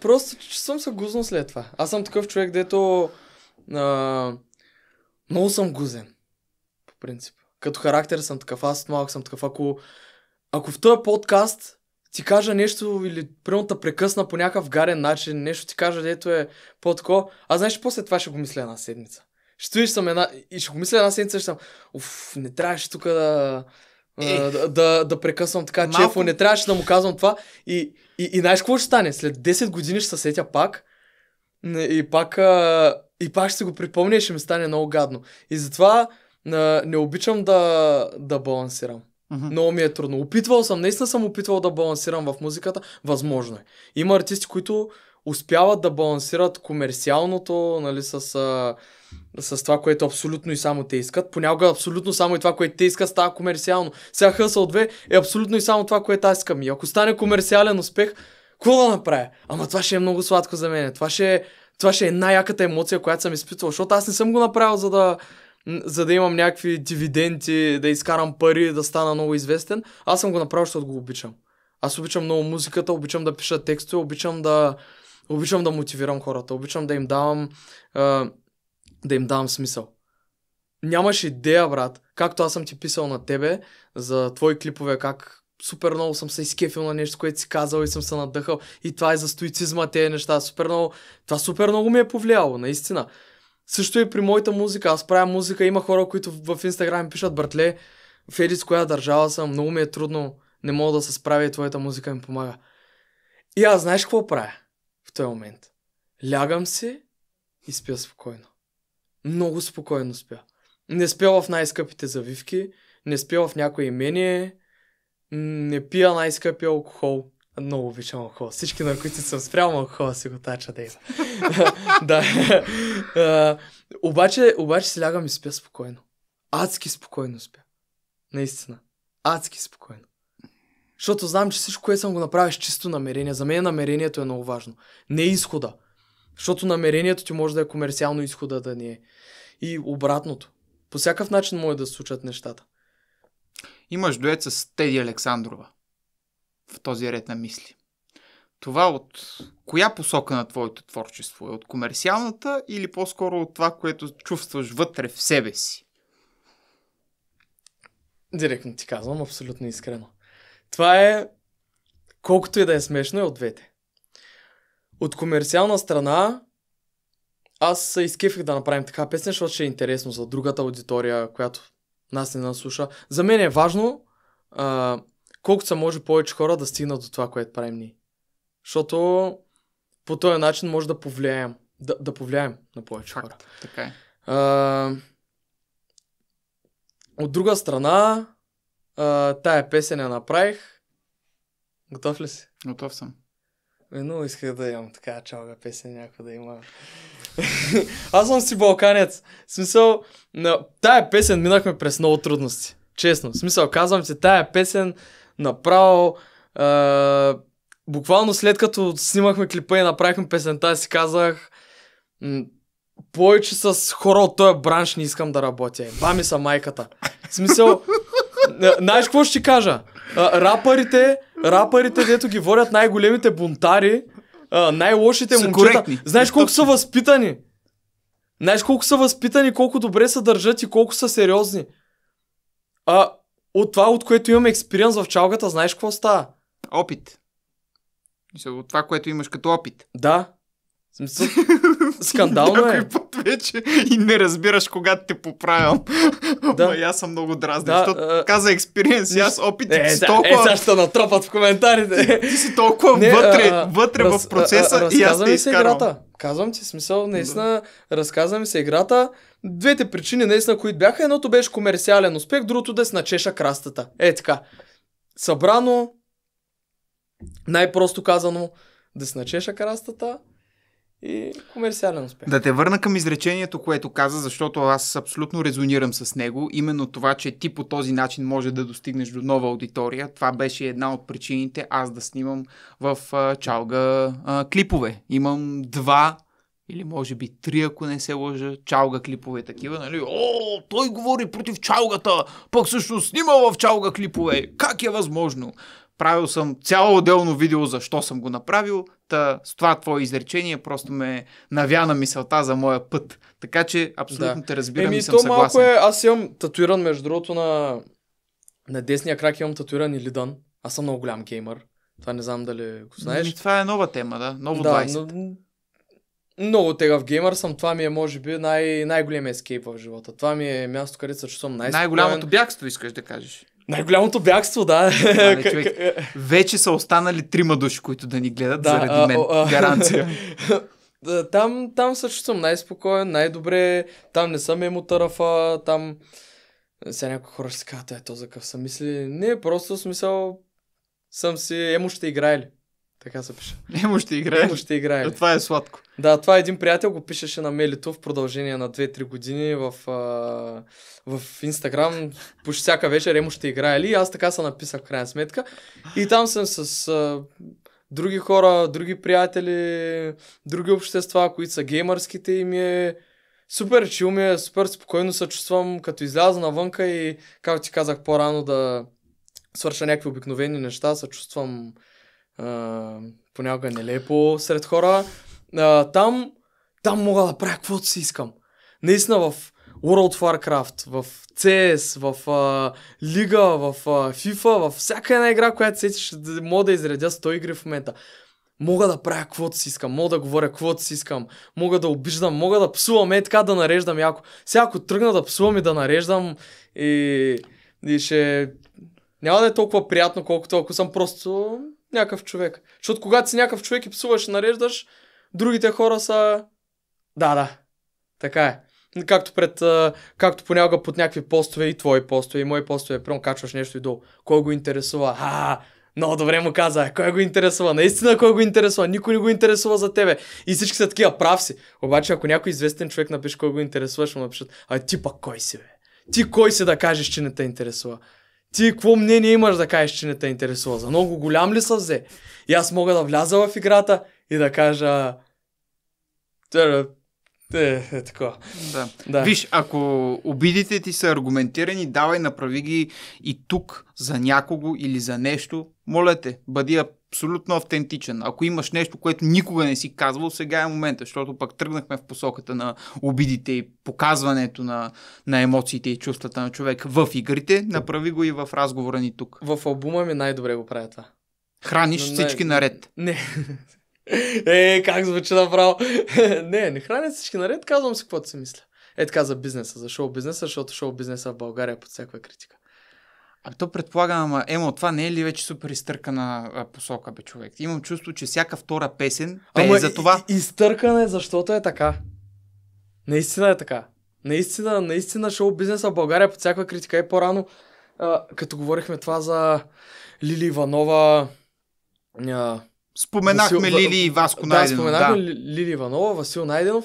просто съм се гузно след това. Аз съм такъв човек, дето... Де а, много съм гузен, по принцип. Като характер съм такъв, аз малък съм такъв. Ако, ако в този подкаст ти кажа нещо или примерно прекъсна по някакъв гарен начин, нещо ти кажа, дето е по-тако, а знаеш, после това ще го мисля една седмица. Ще стоиш съм една... И ще го мисля една седмица, ще съм... Уф, не трябваше тук да... Да, да, да прекъсвам така, Малко... чефо, не трябваше да му казвам това. И, и, и знаеш какво ще стане? След 10 години ще се сетя пак. И пак а, и пак ще го припомня и ще ми стане много гадно. И затова а, не обичам да, да балансирам. Mm-hmm. Много ми е трудно. Опитвал съм, наистина съм опитвал да балансирам в музиката. Възможно е. Има артисти, които успяват да балансират комерциалното, нали, с, а, с това, което абсолютно и само те искат. Понякога абсолютно само и това, което те искат, става комерциално. Сега Хъсъл 2 е абсолютно и само това, което аз искам. И ако стане комерциален успех, какво да направя? Ама това ще е много сладко за мен. Това ще е това ще е най-яката емоция, която съм изпитвал, защото аз не съм го направил, за да, за да имам някакви дивиденти, да изкарам пари, да стана много известен. Аз съм го направил, защото го обичам. Аз обичам много музиката, обичам да пиша текстове, обичам да, обичам да мотивирам хората, обичам да им давам, да им давам смисъл. Нямаш идея, брат, както аз съм ти писал на тебе за твои клипове, как супер много съм се изкефил на нещо, което си казал и съм се надъхал. И това е за стоицизма, тези неща. Супер много, това супер много ми е повлияло, наистина. Също и при моята музика. Аз правя музика, има хора, които в Инстаграм пишат, братле, в едис коя държава съм, много ми е трудно, не мога да се справя и твоята музика ми помага. И аз знаеш какво правя в този момент? Лягам си и спя спокойно. Много спокойно спя. Не спя в най-скъпите завивки, не спя в някое имение, не пия най-скъпи алкохол. Много обичам алкохол. Всички наркотици съм спрял, алкохола си го тача <laughs> да има. да. обаче, обаче се лягам и спя спокойно. Адски спокойно спя. Наистина. Адски спокойно. Защото знам, че всичко, което съм го направил е с чисто намерение. За мен намерението е много важно. Не изхода. Защото намерението ти може да е комерциално изхода да не е. И обратното. По всякакъв начин може да случат нещата. Имаш дует с Теди Александрова в този ред на мисли. Това от коя посока на твоето творчество е? От комерциалната или по-скоро от това, което чувстваш вътре в себе си? Директно ти казвам, абсолютно искрено. Това е, колкото и да е смешно, е от двете. От комерциална страна, аз се изкефих да направим така песен, защото ще е интересно за другата аудитория, която нас не наслуша. За мен е важно а, колкото се може повече хора да стигнат до това, което правим ние. Защото по този начин може да повлияем. Да, да повлияем на повече Факт. хора. Така е. А, от друга страна, а, тая песен я направих. Готов ли си? Готов съм. Едно исках да имам така чалга песен, някой да има. <laughs> аз съм си балканец. В смисъл, на тая песен минахме през много трудности. Честно. В смисъл, казвам се, тая песен направо... Е, буквално след като снимахме клипа и направихме песента, си казах... М- повече с хора от този бранш не искам да работя. ми са майката. В смисъл, знаеш какво ще кажа? рапарите, рапарите, дето ги водят най-големите бунтари, а, най-лошите са момчета. Знаеш колко са възпитани? Знаеш колко са възпитани, колко добре се държат и колко са сериозни. А от това, от което имам експириенс в чалгата, знаеш какво става? Опит. От това, което имаш като опит. Да. Смисъл, <laughs> скандално е. път вече и не разбираш кога те поправям. да. Ма, аз съм много дразнен. Да, защото а... каза експириенс, аз опит е, си да, е, толкова... Е, сега натропат в коментарите. Ти, си толкова не, вътре, а, вътре раз, в процеса а, а, и аз те е изкарвам. Играта. Казвам ти смисъл, наистина, да. разказваме се играта. Двете причини, наистина, които бяха. Едното беше комерциален успех, другото да се начеша крастата. Е така. Събрано, най-просто казано, да се начеша крастата, и комерциален успех. Да те върна към изречението, което каза, защото аз абсолютно резонирам с него. Именно това, че ти по този начин може да достигнеш до нова аудитория. Това беше една от причините аз да снимам в а, Чалга а, клипове. Имам два или може би три, ако не се лъжа, чалга клипове такива, нали? О, той говори против чалгата, пък също снима в чалга клипове. Как е възможно? правил съм цяло отделно видео защо съм го направил, та с това твое изречение просто ме навяна мисълта за моя път. Така че абсолютно да. те разбирам Еми, и съм то съгласен. Малко е, аз имам татуиран, между другото, на, на десния крак имам татуиран и лидан. Аз съм много голям геймър. Това не знам дали го знаеш. Но, ами, това е нова тема, да. Ново да, 20. Но... Много в геймър съм. Това ми е, може би, най- най-големия ескейп в живота. Това ми е място, където се чувствам най Най-голямото бягство, искаш да кажеш. Най-голямото бягство, да. Ами, <laughs> нали, човек, вече са останали трима души, които да ни гледат да, заради а, мен. А, а, Гаранция. <laughs> там, там също съм най-спокоен, най-добре. Там не съм емотарафа, там... Сега някои хора ще си казват, е, то за къв съм мисли. Не, просто смисъл съм си, емо ще играе ли? Така се пише. Немо ще играе. Немо ще играе. Това е сладко. Да, това един приятел го пишеше на мелито в продължение на 2-3 години в, а, в Инстаграм. Почти всяка вечер Емо ще играе ли? Аз така се написах в крайна сметка. И там съм с а, други хора, други приятели, други общества, които са геймърските и ми е супер чил ми е, супер спокойно се чувствам, като изляза навънка и, както ти казах по-рано, да свърша някакви обикновени неща, се чувствам а, понякога е нелепо сред хора. А, там, там мога да правя каквото си искам. Наистина в World of Warcraft, в CS, в а, Лига, в а, FIFA, в всяка една игра, която сетиш, мога да изредя 100 игри в момента. Мога да правя каквото си искам, мога да говоря каквото си искам, мога да обиждам, мога да псувам, е така да нареждам яко. Сега ако тръгна да псувам и да нареждам и, и ще... Няма да е толкова приятно, колкото ако съм просто някакъв човек. Защото когато си някакъв човек и псуваш и нареждаш, другите хора са... Да, да. Така е. Както, пред, както понякога под някакви постове и твои постове и мои постове, прямо качваш нещо и долу. Кой го интересува? А, много добре му каза. Кой го интересува? Наистина кой го интересува? Никой не го интересува за тебе. И всички са такива, прав си. Обаче ако някой известен човек напише кой го интересува, ще му напишат, а ти пък кой си бе? Ти кой си да кажеш, че не те интересува? Ти какво мнение имаш да кажеш, че не те интересува? За много голям ли са взе? И аз мога да вляза в играта и да кажа... Е, е така. Да. да. Виж, ако обидите ти са аргументирани, давай, направи ги и тук за някого или за нещо. Моля те, бъди абсолютно автентичен. Ако имаш нещо, което никога не си казвал, сега е момента, защото пък тръгнахме в посоката на обидите и показването на, на емоциите и чувствата на човек в игрите. Направи го и в разговора ни тук. В албума ми най-добре го правя това. Храниш Но, всички не, наред. Не. <laughs> Е, как звучи направо. <laughs> не, не храня всички наред, казвам си каквото си мисля. Е така за бизнеса, за шоу бизнеса, защото шоу бизнеса в България е под всяка критика. А то предполагам, ама, Емо, това не е ли вече супер изтъркана посока, бе, човек? Имам чувство, че всяка втора песен пее ама за това. И, изтъркане, защото е така. Наистина е така. Наистина, наистина шоу бизнеса в България под всяка критика е по-рано. А, като говорихме това за Лили Иванова, а, Споменахме Васил... Лили и Васко да, Споменахме да, споменахме Лили Иванова, Васил Найденов.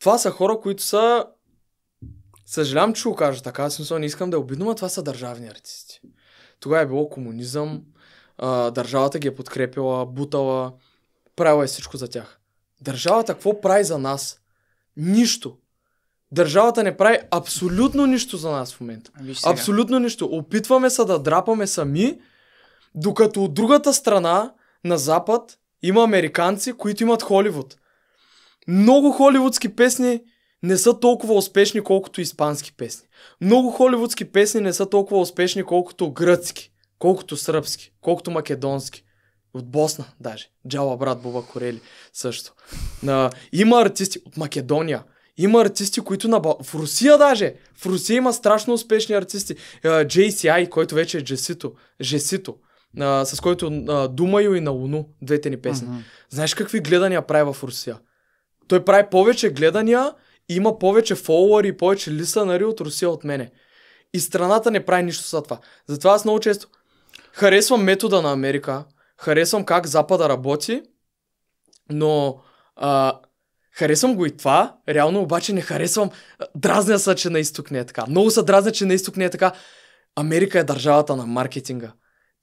Това са хора, които са Съжалявам, че го кажа така, смисъл не искам да е обидно, но това са държавни артисти. Тогава е било комунизъм, а, държавата ги е подкрепила, бутала, правила е всичко за тях. Държавата какво прави за нас? Нищо. Държавата не прави абсолютно нищо за нас в момента. Абсолютно нищо. Опитваме се да драпаме сами, докато от другата страна, на Запад, има американци, които имат Холивуд. Много холивудски песни не са толкова успешни, колкото испански песни. Много холивудски песни не са толкова успешни, колкото гръцки, колкото сръбски, колкото македонски. От Босна даже. Джала брат Боба Корели също. На, има артисти от Македония. Има артисти, които на В Русия даже. В Русия има страшно успешни артисти. А, JCI, който вече е Джесито. Жесито. с който а, Думаю и на Луну, двете ни песни. Uh-huh. Знаеш какви гледания прави в Русия? Той прави повече гледания и има повече фолуари и повече лиса нали, от Русия от мене. И страната не прави нищо за това. Затова аз много често харесвам метода на Америка, харесвам как Запада работи, но а, харесвам го и това, реално обаче не харесвам. Дразня са, че на изток не е така. Много са дразня, че на изток не е така. Америка е държавата на маркетинга.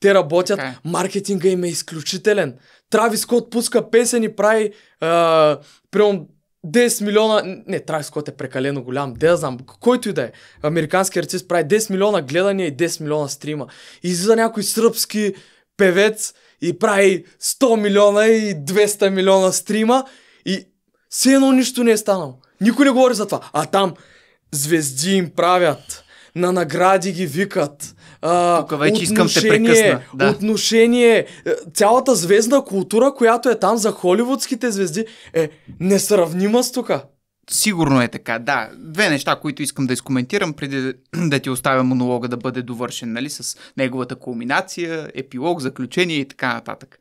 Те работят, Okay. Е. маркетинга им е изключителен. Трави Скот пуска песен и прави, а, прием, 10 милиона, не, Трайс Скот е прекалено голям, да знам, който и да е. Американски артист прави 10 милиона гледания и 10 милиона стрима. И излиза някой сръбски певец и прави 100 милиона и 200 милиона стрима и все едно нищо не е станало. Никой не говори за това. А там звезди им правят, на награди ги викат, тук вече искам те прекъсна. Да. отношение, е, цялата звездна култура, която е там за холивудските звезди, е несравнима с тук. Сигурно е така, да. Две неща, които искам да изкоментирам, преди да ти оставя монолога да бъде довършен, нали, с неговата кулминация, епилог, заключение и така нататък.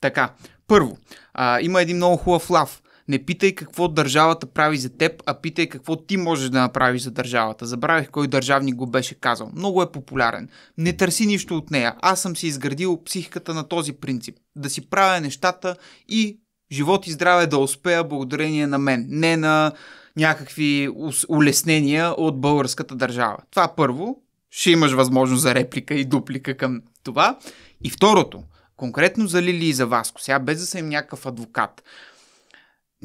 Така, първо, а, има един много хубав лав не питай какво държавата прави за теб, а питай какво ти можеш да направиш за държавата. Забравих кой държавник го беше казал. Много е популярен. Не търси нищо от нея. Аз съм си изградил психиката на този принцип. Да си правя нещата и живот и здраве да успея благодарение на мен. Не на някакви улеснения от българската държава. Това първо. Ще имаш възможност за реплика и дуплика към това. И второто, конкретно за Лили и за Васко, сега без да съм някакъв адвокат,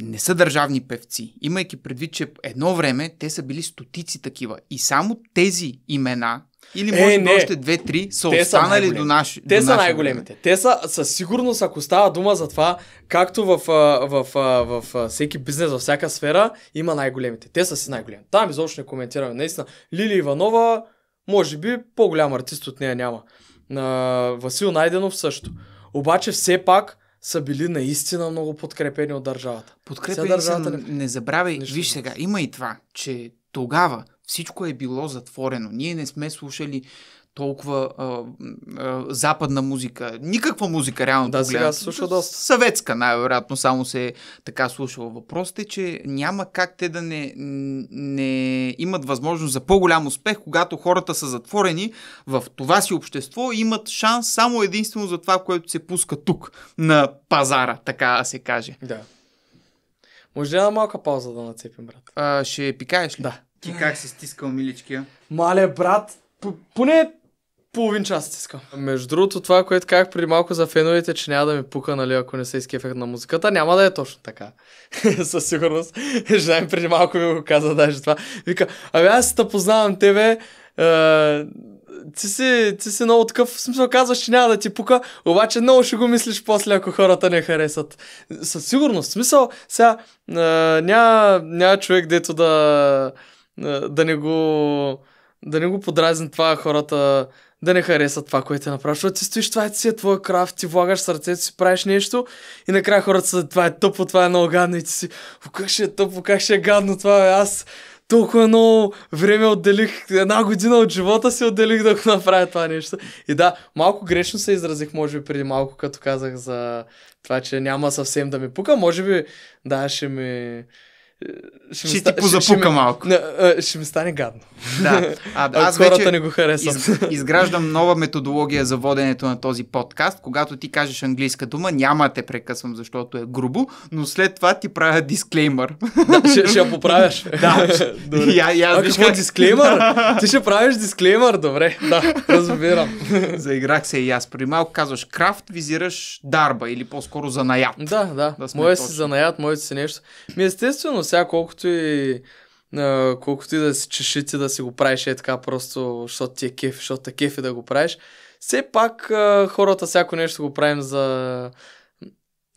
не са държавни певци, имайки предвид, че едно време те са били стотици такива. И само тези имена, или е, може е, би още две-три, са те останали са до наши. Те до са най-големите. Те са със сигурност, ако става дума за това, както в, в, в, в всеки бизнес, във всяка сфера, има най-големите. Те са си най големите Там изобщо не коментираме. Наистина, Лили Иванова, може би по-голям артист от нея няма. На Васил Найденов също. Обаче все пак са били наистина много подкрепени от държавата. Подкрепени държавата са, не, не забравяй, виж сега, има и това, че тогава всичко е било затворено. Ние не сме слушали толкова а, а, западна музика. Никаква музика, реално. Да, сега се слуша доста. Съветска, най-вероятно, само се е така слушала. Въпросът е, че няма как те да не, не имат възможност за по-голям успех, когато хората са затворени в това си общество и имат шанс само единствено за това, което се пуска тук, на пазара, така да се каже. Да. Може ли една малка пауза да нацепим, брат? А, ще пикаеш ли? Да. Ти как си стискал миличкия? Мале, брат, поне половин час искам. Между другото, това, което казах преди малко за феновете, че няма да ми пука, нали, ако не се изкефех на музиката, няма да е точно така. <laughs> Със сигурност. Жена ми преди малко ми го каза даже това. Вика, ами аз те познавам тебе, е, ти, си, ти си много такъв, в смисъл казваш, че няма да ти пука, обаче много ще го мислиш после, ако хората не харесат. Със сигурност, в смисъл, сега е, няма, няма човек, дето да, е, да не го да не го подразни това хората да не харесат това, което направиш. Защото ти стоиш, това е си е твоя крафт, ти влагаш сърцето си, правиш нещо и накрая хората са, това е тъпо, това е много гадно и ти си, как ще е тъпо, как ще е гадно това, е аз толкова много време отделих, една година от живота си отделих да го направя това нещо. И да, малко грешно се изразих, може би, преди малко, като казах за това, че няма съвсем да ми пука. Може би, да, ще ми ще, ще ти позапука ще, малко. Не, ще ми стане гадно. Да. А, <laughs> аз хората вече не го харесвам. Из, изграждам нова методология за воденето на този подкаст. Когато ти кажеш английска дума, няма да те прекъсвам, защото е грубо, но след това ти правя дисклеймър. Да, ще, ще я поправяш. <laughs> да. <laughs> Добре. Я, я, а, виж какво, как... Е дисклеймър? ти ще правиш дисклеймър, добре. Да, разбирам. Заиграх се и аз. При малко казваш крафт, визираш дарба или по-скоро занаят. Да, да. да Моят си занаят, моето си нещо. Ми естествено, сега колкото и Uh, колкото и да си чешите, да си го правиш е така просто, защото ти е кеф, защото е кеф и да го правиш. Все пак хората всяко нещо го правим за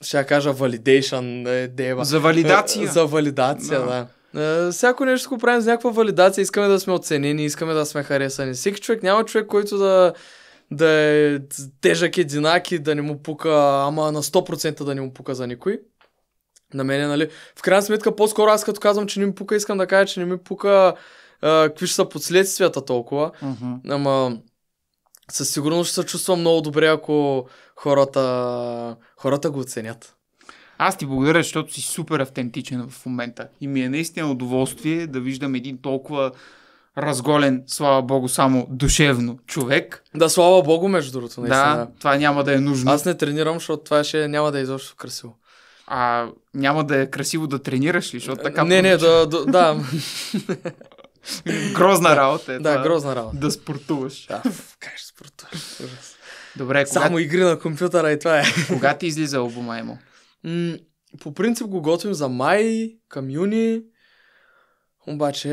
ще кажа validation, е, дева. За валидация. Е, за валидация, no. да. Е, всяко нещо го правим за някаква валидация, искаме да сме оценени, искаме да сме харесани. Всеки човек, няма човек, който да, да е тежък единак и да не му пука, ама на 100% да не му пука за никой на мене, нали? В крайна сметка, по-скоро аз като казвам, че не ми пука, искам да кажа, че не ми пука какви ще са последствията толкова. Mm-hmm. Ама със сигурност ще се чувствам много добре, ако хората, хората го оценят. Аз ти благодаря, защото си супер автентичен в момента. И ми е наистина удоволствие да виждам един толкова разголен, слава богу, само душевно човек. Да, слава богу, между другото, наистина. Да, това няма да е нужно. Аз не тренирам, защото това ще няма да е изобщо красиво а няма да е красиво да тренираш ли, защото така... Не, не, да, да, да. <laughs> грозна работа е. Да, да, грозна работа. Да спортуваш. Да, как ще спортуваш? Добре, кога... Само игри на компютъра и това е. <laughs> кога ти излиза албума Емо? по принцип го готвим за май, към юни, обаче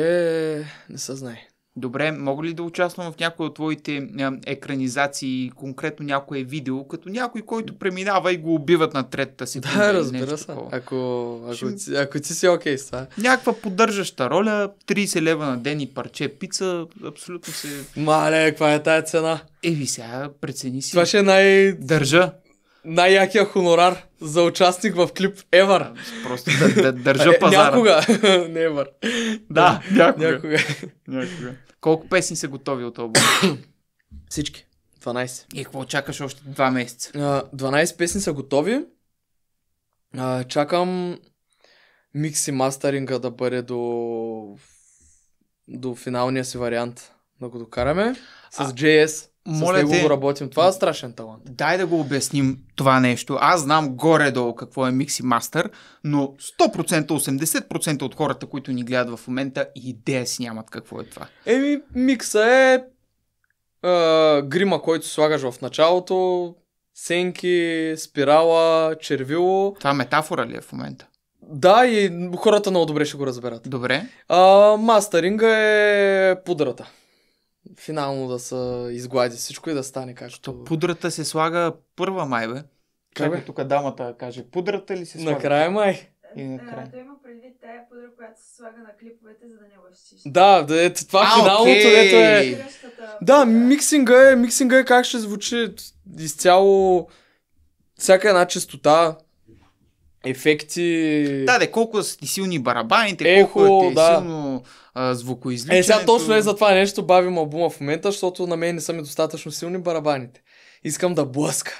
не се знае. Добре, мога ли да участвам в някои от твоите екранизации, конкретно някое видео, като някой, който преминава и го убиват на третата си? Да, разбира се. Ако, ако, Ще... ти, ако ти си окей okay, с това. Някаква поддържаща роля, 30 лева на ден и парче пица, абсолютно се... Мале, каква е тая цена? Еви сега, прецени си. Това ще е най... Държа най-якия хонорар за участник в клип ever. Просто да, да държа а, е, пазара. Някога. <laughs> Не Евар! Да, да някога. някога. някога. Колко песни са готови от албума? <coughs> Всички. 12. И какво чакаш още 2 месеца? 12 песни са готови. чакам микс и мастеринга да бъде до, до финалния си вариант. Да го докараме. С а... JS. Моля с него те, го работим. Това е страшен талант. Дай да го обясним това нещо. Аз знам горе-долу какво е микс и мастър, но 100%, 80% от хората, които ни гледат в момента, идея си нямат какво е това. Еми, микса е, е грима, който слагаш в началото, сенки, спирала, червило. Това метафора ли е в момента? Да, и хората много добре ще го разберат. Добре. А, мастеринга е пудрата финално да се изглади всичко и да стане както... То пудрата се слага първа май, бе. Чакай тук дамата каже, пудрата ли се слага? Накрая май. И накрая. Е, Той има предвид тая пудра, която се слага на клиповете, за да не лъщиш. Да, да е, това а, финалното, okay. ето е... Да, миксинга е, миксинга е как ще звучи изцяло всяка една частота, ефекти... Да, да, колко са ти силни барабаните, Ехо, колко е ти да. силно а, звукоизличането... Е, сега точно е за това нещо бавим албума в момента, защото на мен не са ми достатъчно силни барабаните. Искам да блъска.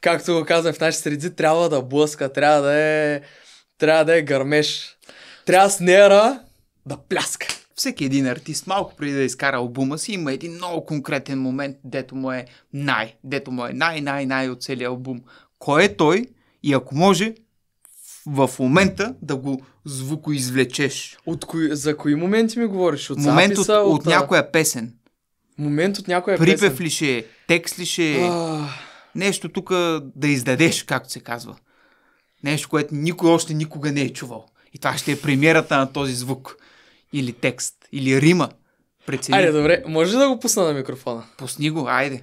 Както го казвам в нашите среди, трябва да блъска, трябва да е, трябва да е гърмеш. Трябва с нера да пляска. Всеки един артист, малко преди да изкара албума си, има един много конкретен момент, дето му е най, дето му е най-най-най от целия албум. Кой е той и ако може, в момента да го звукоизвлечеш. От кои, за кои моменти ми говориш? От момент записа, от, от, от някоя песен. Момент от някоя Припев песен. Припев ли ще е, текст ли ще е, а... нещо тук да издадеш, както се казва. Нещо, което никой още никога не е чувал. И това ще е премиерата на този звук. Или текст, или рима. Прецени. Айде, добре, може да го пусна на микрофона? Пусни го, айде.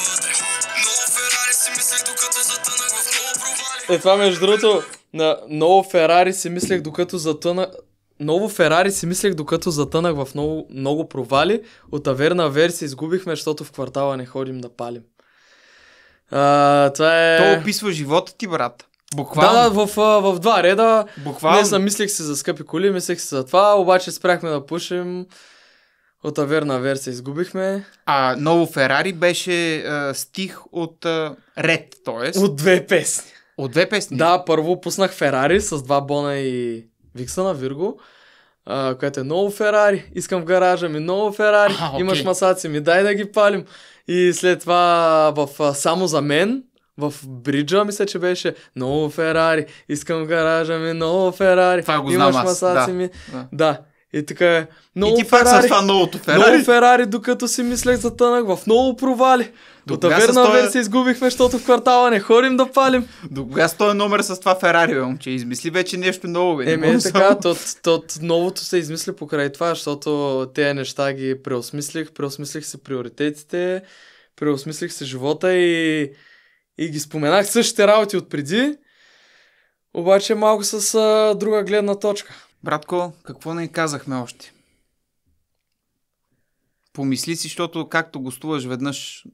си мислех, докато затънах в много провали. Е, това между другото, на ново Ферари си мислех, докато затънах... Ново Ферари си мислех, докато затънах в много, много провали. От таверна версия изгубихме, защото в квартала не ходим да палим. А, това е... То описва живота ти, брат. Буквално. Да, да, в, в два реда. Буквално. Не мислех се за скъпи коли, мислех се за това, обаче спряхме да пушим. От Аверна Авер се изгубихме. А ново Ферари беше а, стих от а, Ред, т.е. От две песни. От две песни? Да, първо пуснах Ферари с два бона и Викса на Вирго, Uh, което е ново Ферари, искам в гаража ми ново Ферари, okay. имаш масаци ми, дай да ги палим. И след това в uh, Само за мен, в Бриджа, мисля, че беше ново Ферари, искам в гаража ми ново Ферари, имаш масаци да. ми. Да. да. И така е. Много и ти пак с това новото Ферари. Много Ферари, докато си мислех за тънък, в много провали. До От Аверна стоя... се изгубихме, защото в квартала не ходим да палим. До кога стоя номер с това Ферари, бе, момче? Измисли вече нещо ново, бе. Еми, е така, тот, тот, новото се измисли покрай това, защото тези неща ги преосмислих, преосмислих се приоритетите, преосмислих се живота и, и ги споменах същите работи от преди, обаче малко с а, друга гледна точка. Братко, какво не казахме още? Помисли си, защото както гостуваш веднъж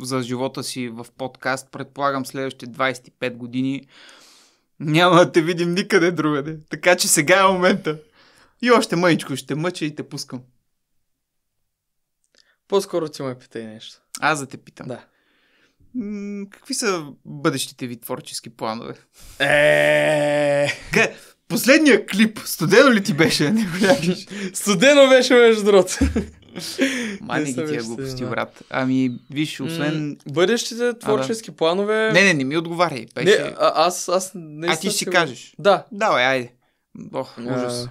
за живота си в подкаст, предполагам следващите 25 години няма да те видим никъде другаде. Така че сега е момента. И още мъничко ще мъча и те пускам. По-скоро ти ме питай нещо. Аз да те питам. Да. М- какви са бъдещите ви творчески планове? Е! Последния клип, студено ли ти беше? Не студено беше между другото. Мани ги тия глупости, да. брат. Ами, виж, освен... бъдещите творчески а, да. планове... Не, не, не ми отговаряй. Беше... Не, а, аз, аз не А ти ще си кажеш. Да. Давай, айде. Ох, ужас. А,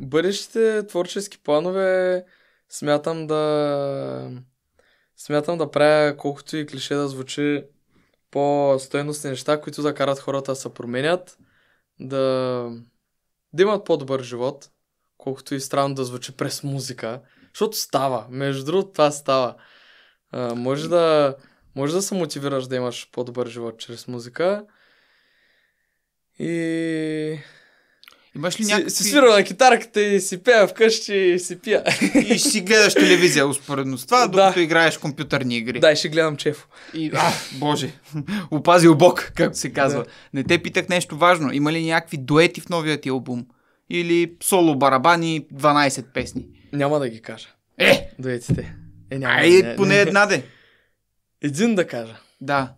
бъдещите творчески планове смятам да... Смятам да правя колкото и клише да звучи по-стойностни неща, които да карат хората да се променят да, да имат по-добър живот, колкото и странно да звучи през музика, защото става, между другото това става. А, може, да, може да се мотивираш да имаш по-добър живот чрез музика и Имаш ли някакви... Си, си свира на китарката и си пея вкъщи и си пия. И ще си гледаш телевизия успоредно с това, докато да. играеш компютърни игри. Да, и ще гледам чеф. И, а, боже, опазил бог, както се казва. Да. Не те питах нещо важно. Има ли някакви дуети в новия ти албум? Или соло барабани 12 песни? Няма да ги кажа. Е! Дуетите. Е, няма, Ай, не, поне не, една де. Един да кажа. Да.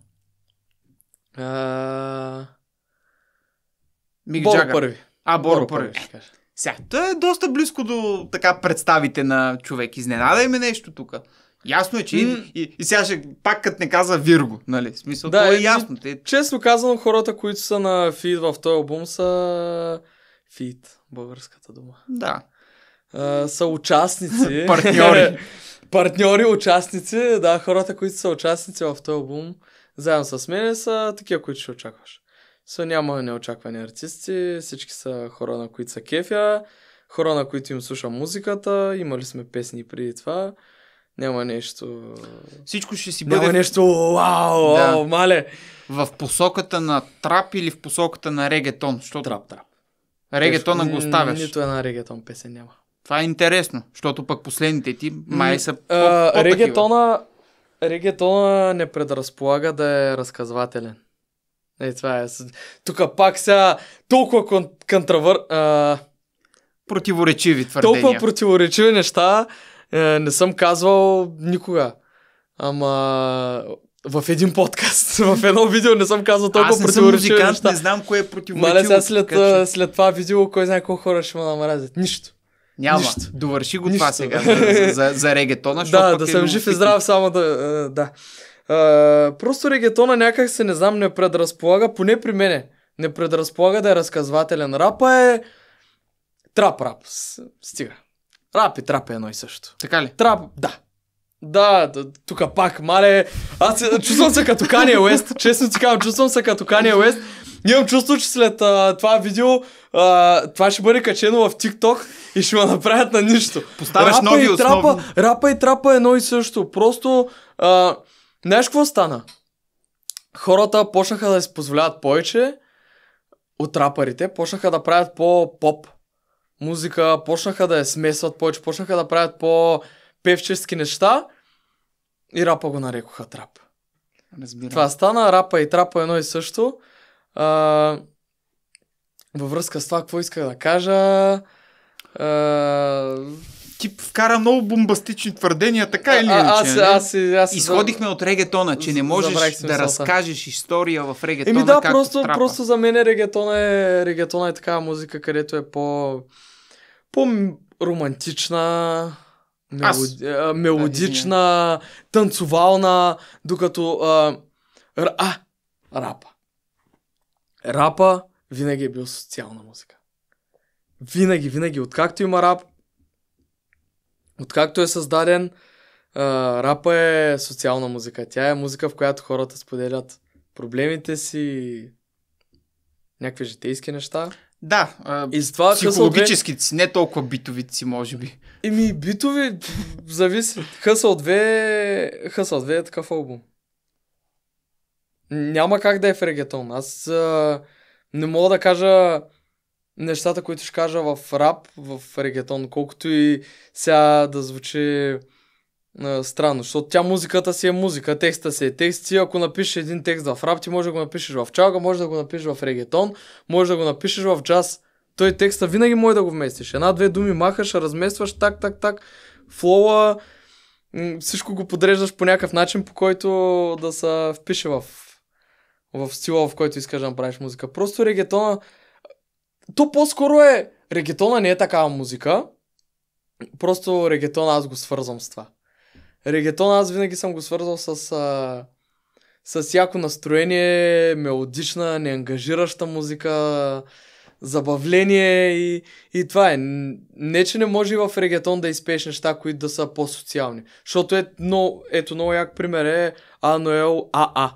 А... Мик Джагър. първи. А, Боро първи. Е. Сега, той е доста близко до така представите на човек. Изненадай ме нещо тук. Ясно е, че mm. и, и сега ще, пак като не каза Вирго, нали? Смисъл, да, това е, ясно. Те... Честно казвам, хората, които са на фид в този албум са фид, българската дума. Да. А, са участници. <laughs> партньори. <laughs> партньори, участници. Да, хората, които са участници в този албум, заедно с мен са такива, които ще очакваш са няма неочаквани артисти, всички са хора, на които са кефя, хора, на които им слушам музиката, имали сме песни преди това. Няма нещо... Всичко ще си бъде... Няма нещо вау, да. мале! В посоката на трап или в посоката на регетон? Що... Трап, трап. Регетона Тежко, го оставяш. Нито една регетон песен няма. Това е интересно, защото пък последните ти май са по, регетона, регетона не предразполага да е разказвателен. Е, това е. Тук пак сега толкова кон- контравър... А... Противоречиви твърдения. Толкова противоречиви неща е, не съм казвал никога. Ама в един подкаст, <laughs> в едно видео не съм казал толкова аз не противоречиви музикант, неща. не знам кое е противоречиво. Мале сега след, така, че... след това видео, кой знае колко хора ще ме намразят. Нищо. Няма. Нищо. Довърши го Нищо. това сега за, за, за регетона. Да, да е съм жив и здрав, само да... Е, да просто регетона някак се не знам не предразполага, поне при мене, не предразполага да е разказвателен. Рапа е трап-рап. Стига. Рап и трап е едно и също. Така ли? Трап, да. Да, да тук пак, мале, аз чувствам се като Кания Уест, честно ти казвам, чувствам се като Кания Уест. Имам чувство, че след а, това видео а, това ще бъде качено в TikTok и ще ме направят на нищо. Поставяш рапа нови и основни... трапа, Рапа и трапа е едно и също. Просто а, Знаеш какво стана? Хората почнаха да си позволяват повече от рапарите, почнаха да правят по-поп музика, почнаха да я смесват повече, почнаха да правят по-певчески неща и рапа го нарекоха трап. Разбирам. Това стана рапа и трапа е едно и също. А, във връзка с това, какво исках да кажа... А, ти вкара много бомбастични твърдения, така или иначе. Аз, не? аз, нали? аз, Изходихме от регетона, че не можеш да разкажеш история в регетона. Еми да, просто, трапа. просто за мен регетона е, регетона е такава музика, където е по, по романтична, мелоди, аз... мелодична, танцувална, докато а, а, рапа. Рапа винаги е бил социална музика. Винаги, винаги, откакто има рап, Откакто е създаден, рапа е социална музика. Тя е музика, в която хората споделят проблемите си, някакви житейски неща. Да, и това психологически си, не толкова битовици, си, може би. Еми, битови, зависи. Хъсъл 2, Хъсъл 2 е такъв албум. Няма как да е в регетон. Аз а, не мога да кажа нещата, които ще кажа в рап, в регетон, колкото и сега да звучи а, странно, защото тя музиката си е музика, текста си е текст. Ти ако напишеш един текст в рап, ти може да го напишеш в чалга, може да го напишеш в регетон, може да го напишеш в джаз. Той текста винаги може да го вместиш. Една-две думи махаш, разместваш, так, так, так. Флоа, всичко го подреждаш по някакъв начин, по който да се впише в, в стила, в който искаш да направиш музика. Просто регетона то по-скоро е... Регетона не е такава музика. Просто регетона аз го свързвам с това. Регетона аз винаги съм го свързвал с... А, с яко настроение, мелодична, неангажираща музика, забавление и, и това е. Не, че не може и в регетон да изпееш неща, които да са по-социални. Защото е, но, ето много як пример е Ануел АА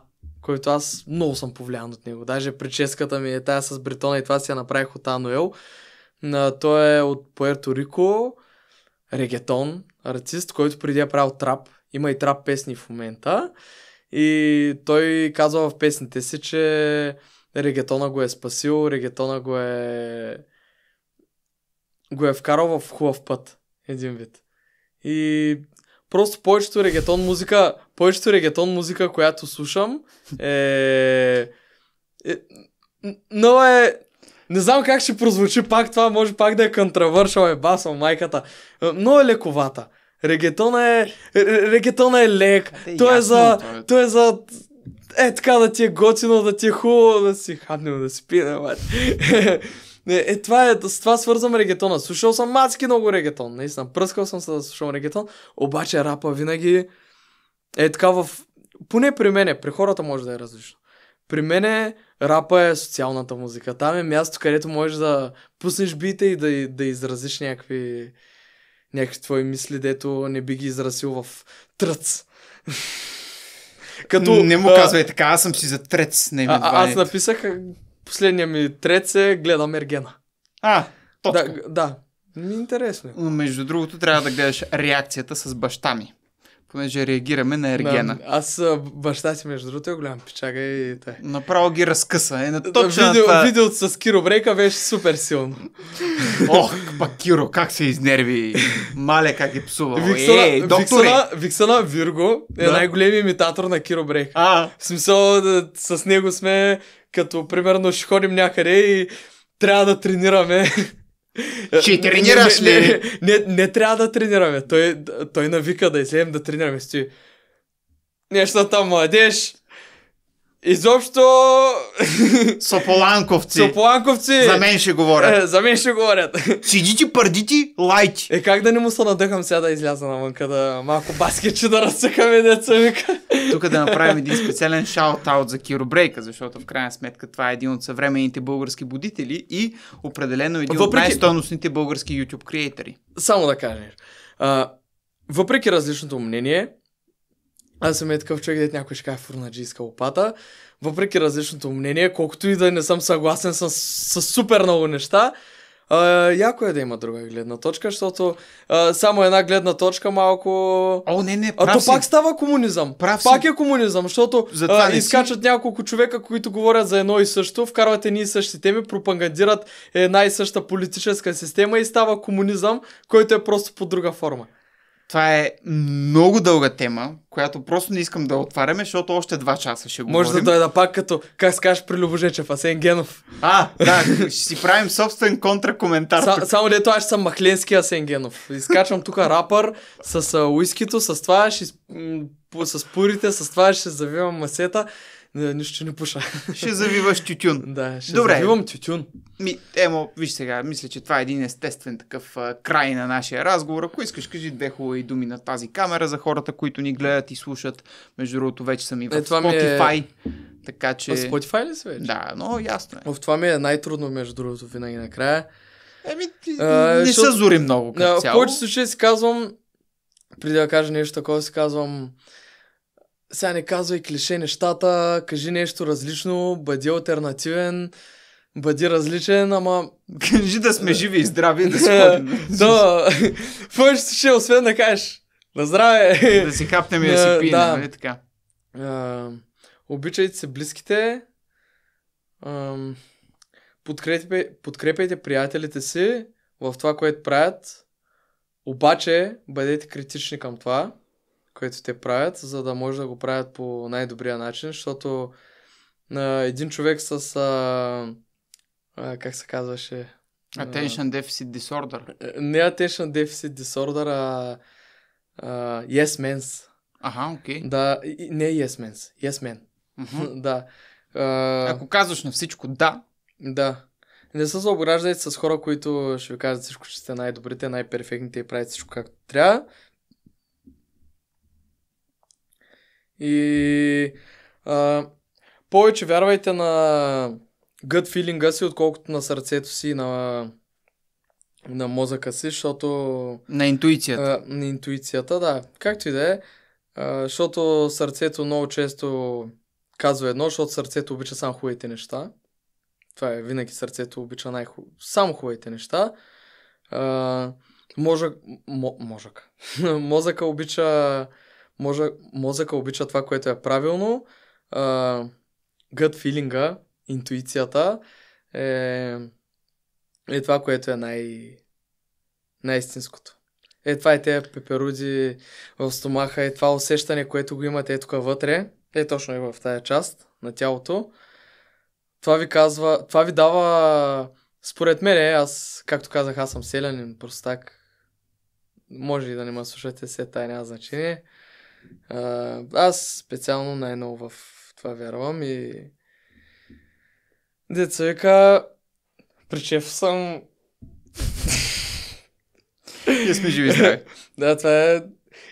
който аз много съм повлиян от него. Даже прическата ми е тая с бретона и това си я направих от Ануел. Той е от Пуерто Рико, регетон, артист, който преди е правил трап. Има и трап песни в момента. И той казва в песните си, че регетона го е спасил, регетона го е го е вкарал в хубав път. Един вид. И просто повечето регетон музика повечето регетон музика, която слушам е... е... Но е... Не знам как ще прозвучи пак това, може пак да е контравършал, е баса, майката. Е, Но е лековата. Регетона е... Регетона е лек. Е той, е за... То е. е за... Е така да ти е готино, да ти е хубаво, да си хапнем, да си пине, Не, е, това е, с това свързвам регетона. Слушал съм мацки много регетон, наистина. Пръскал съм се да слушам регетон, обаче рапа винаги е така в... Поне при мене, при хората може да е различно. При мене рапа е социалната музика. Там е място, където можеш да пуснеш бита и да, да изразиш някакви, някакви твои мисли, дето не би ги изразил в тръц. Като, не му а... казвай така, аз съм си за трец Не а, а, Аз написах, последния ми трец е гледам Ергена. А, точно. Да, да. Е интересно. Между другото, трябва да гледаш реакцията с баща ми понеже реагираме на ергена. На, аз баща си, между другото, е голям печага и те. Направо ги разкъса. Е, на точно Видео, това... Видеото с Киро Брейка беше супер силно. Ох, па Киро, как се изнерви. Мале, как ги псува. Виксана, Ей, Виксана, Виксана Вирго е да? най-големият имитатор на Киро Брейк. А. В смисъл, с него сме като, примерно, ще ходим някъде и трябва да тренираме Ще тренираш ли? Не, не, не, не трябва да тренираме. Той, той навика да излезем да тренираме. Стои. Нещо там младеж, Изобщо... <laughs> Сополанковци. Сополанковци. За мен ще говорят. Е, за мен ще говорят. Сидите, пърдите, лайти. Е, как да не му се надъхам сега да изляза навънка, да малко баскетче да разсъхаме деца вика. Тук да направим един <laughs> специален шаут-аут за Брейка, защото в крайна сметка това е един от съвременните български будители и определено един Въпреки... от най-стойностните български YouTube креатори. Само да кажеш. А, въпреки различното мнение, аз съм е такъв човек, дет някой ще каже фурнаджийска лопата. Въпреки различното мнение, колкото и да е, не съм съгласен с, с супер много неща, а, яко е да има друга гледна точка, защото а, само една гледна точка малко... О, не, не, прав а, то си. пак става комунизъм. Прав пак си. е комунизъм, защото а, изкачат си. няколко човека, които говорят за едно и също, вкарват едни и същи теми, пропагандират една и съща политическа система и става комунизъм, който е просто по друга форма. Това е много дълга тема, която просто не искам да отваряме, защото още два часа ще говорим. Може да дойда пак като, как скаш при Любожечев, Асен Генов. А, да, ще си правим собствен контракоментар. Са, само дето аз съм махленски Асен Генов. Изкачвам тук рапър с уискито, с това ще, с пурите, с това ще завивам масета не, нищо, не пуша. Ще завиваш тютюн. <laughs> Да, ще Добре. завивам тютюн. Ми, емо, виж сега, мисля, че това е един естествен такъв а, край на нашия разговор. Ако искаш, кажи две хубави думи на тази камера за хората, които ни гледат и слушат. Между другото, вече съм и в е, е- Spotify. Е... Така че... В Spotify ли си вече? Да, но ясно е. В това ми е най-трудно, между другото, винаги накрая. Еми, а, не защото... се зори много като цяло. В повече случаи си казвам, преди да кажа нещо такова, си казвам сега не казвай клише нещата, кажи нещо различно, бъди альтернативен, бъди различен, ама... <laughs> Кажи да сме живи и здрави, да <laughs> сме... Да, какво ще ще освен да кажеш? На здраве! Да си хапнем и да си пием, нали така? обичайте се близките, подкрепяйте приятелите си в това, което правят, обаче бъдете критични към това което те правят, за да може да го правят по най-добрия начин, защото а, един човек с... А, а, как се казваше? Attention Deficit Disorder. Е, не Attention Deficit Disorder, а, а Yes Men's. Ага, окей. Okay. Да, не Yes Men's, Yes Men. Uh-huh. <laughs> да. А... Ако казваш на всичко да. Да. Не се заобграждайте с хора, които ще ви кажат всичко, че сте най-добрите, най-перфектните и правите всичко както трябва. И а, повече вярвайте на гът филинга си, отколкото на сърцето си, на, на мозъка си, защото... На интуицията. А, на интуицията, да. Както и да е. Защото сърцето много често казва едно, защото сърцето обича само хубавите неща. Това е винаги сърцето обича най хуб... само хубавите неща. А, мозък... Мозък. <laughs> Мозъка обича може, мозъка обича това, което е правилно. А, гът филинга, интуицията е, е това, което е най- най-истинското. Е, това е те пеперуди в стомаха, е това усещане, което го имате е тук вътре, е точно и е в тая част на тялото. Това ви казва, това ви дава, според мен, е, аз, както казах, аз съм селянин, просто так, може и да не ме слушате, се тая няма значение. А, аз специално най ново в това вярвам и деца вика, причев съм. Ние сме живи здрави. <laughs> да, това е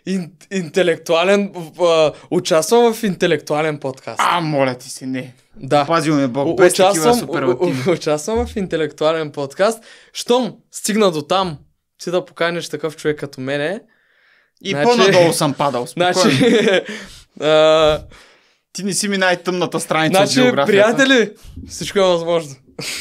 ин, интелектуален, а, участвам в интелектуален подкаст. А, моля ти си, не. Да. Пазил ме Бог, без участвам, такива Участвам в интелектуален подкаст. Щом стигна до там, ти да поканиш такъв човек като мене, и значи... по-надолу съм падал. Значи, <laughs> а... Ти не си ми най-тъмната страница значи, от биографията. приятели, всичко е възможно.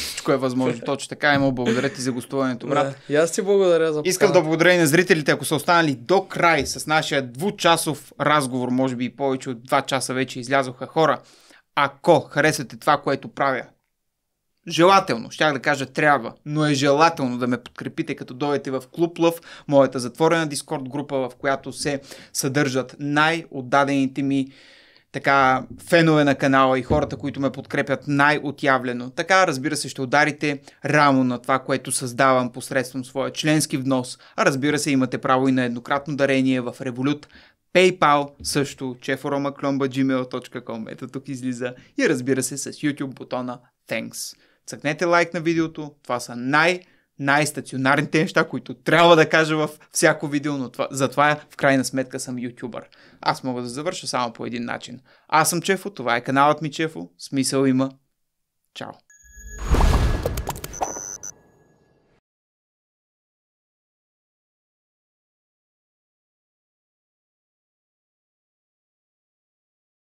Всичко е възможно. Точно така. Има благодаря ти за гостуването, брат. Да, и аз ти благодаря за Искам да благодаря и на зрителите, ако са останали до край с нашия двучасов разговор, може би и повече от два часа вече излязоха хора. Ако харесвате това, което правя, желателно, щях да кажа трябва, но е желателно да ме подкрепите като дойдете в Клуб Лъв, моята затворена дискорд група, в която се съдържат най-отдадените ми така фенове на канала и хората, които ме подкрепят най-отявлено. Така, разбира се, ще ударите рамо на това, което създавам посредством своя членски внос. А разбира се, имате право и на еднократно дарение в Revolut, PayPal също, cheforoma.gmail.com, ето тук излиза и разбира се с YouTube бутона Thanks цъкнете лайк на видеото. Това са най- най-стационарните неща, които трябва да кажа в всяко видео, но това, затова в крайна сметка съм ютубър. Аз мога да завърша само по един начин. Аз съм Чефо, това е каналът ми Чефо, смисъл има. Чао!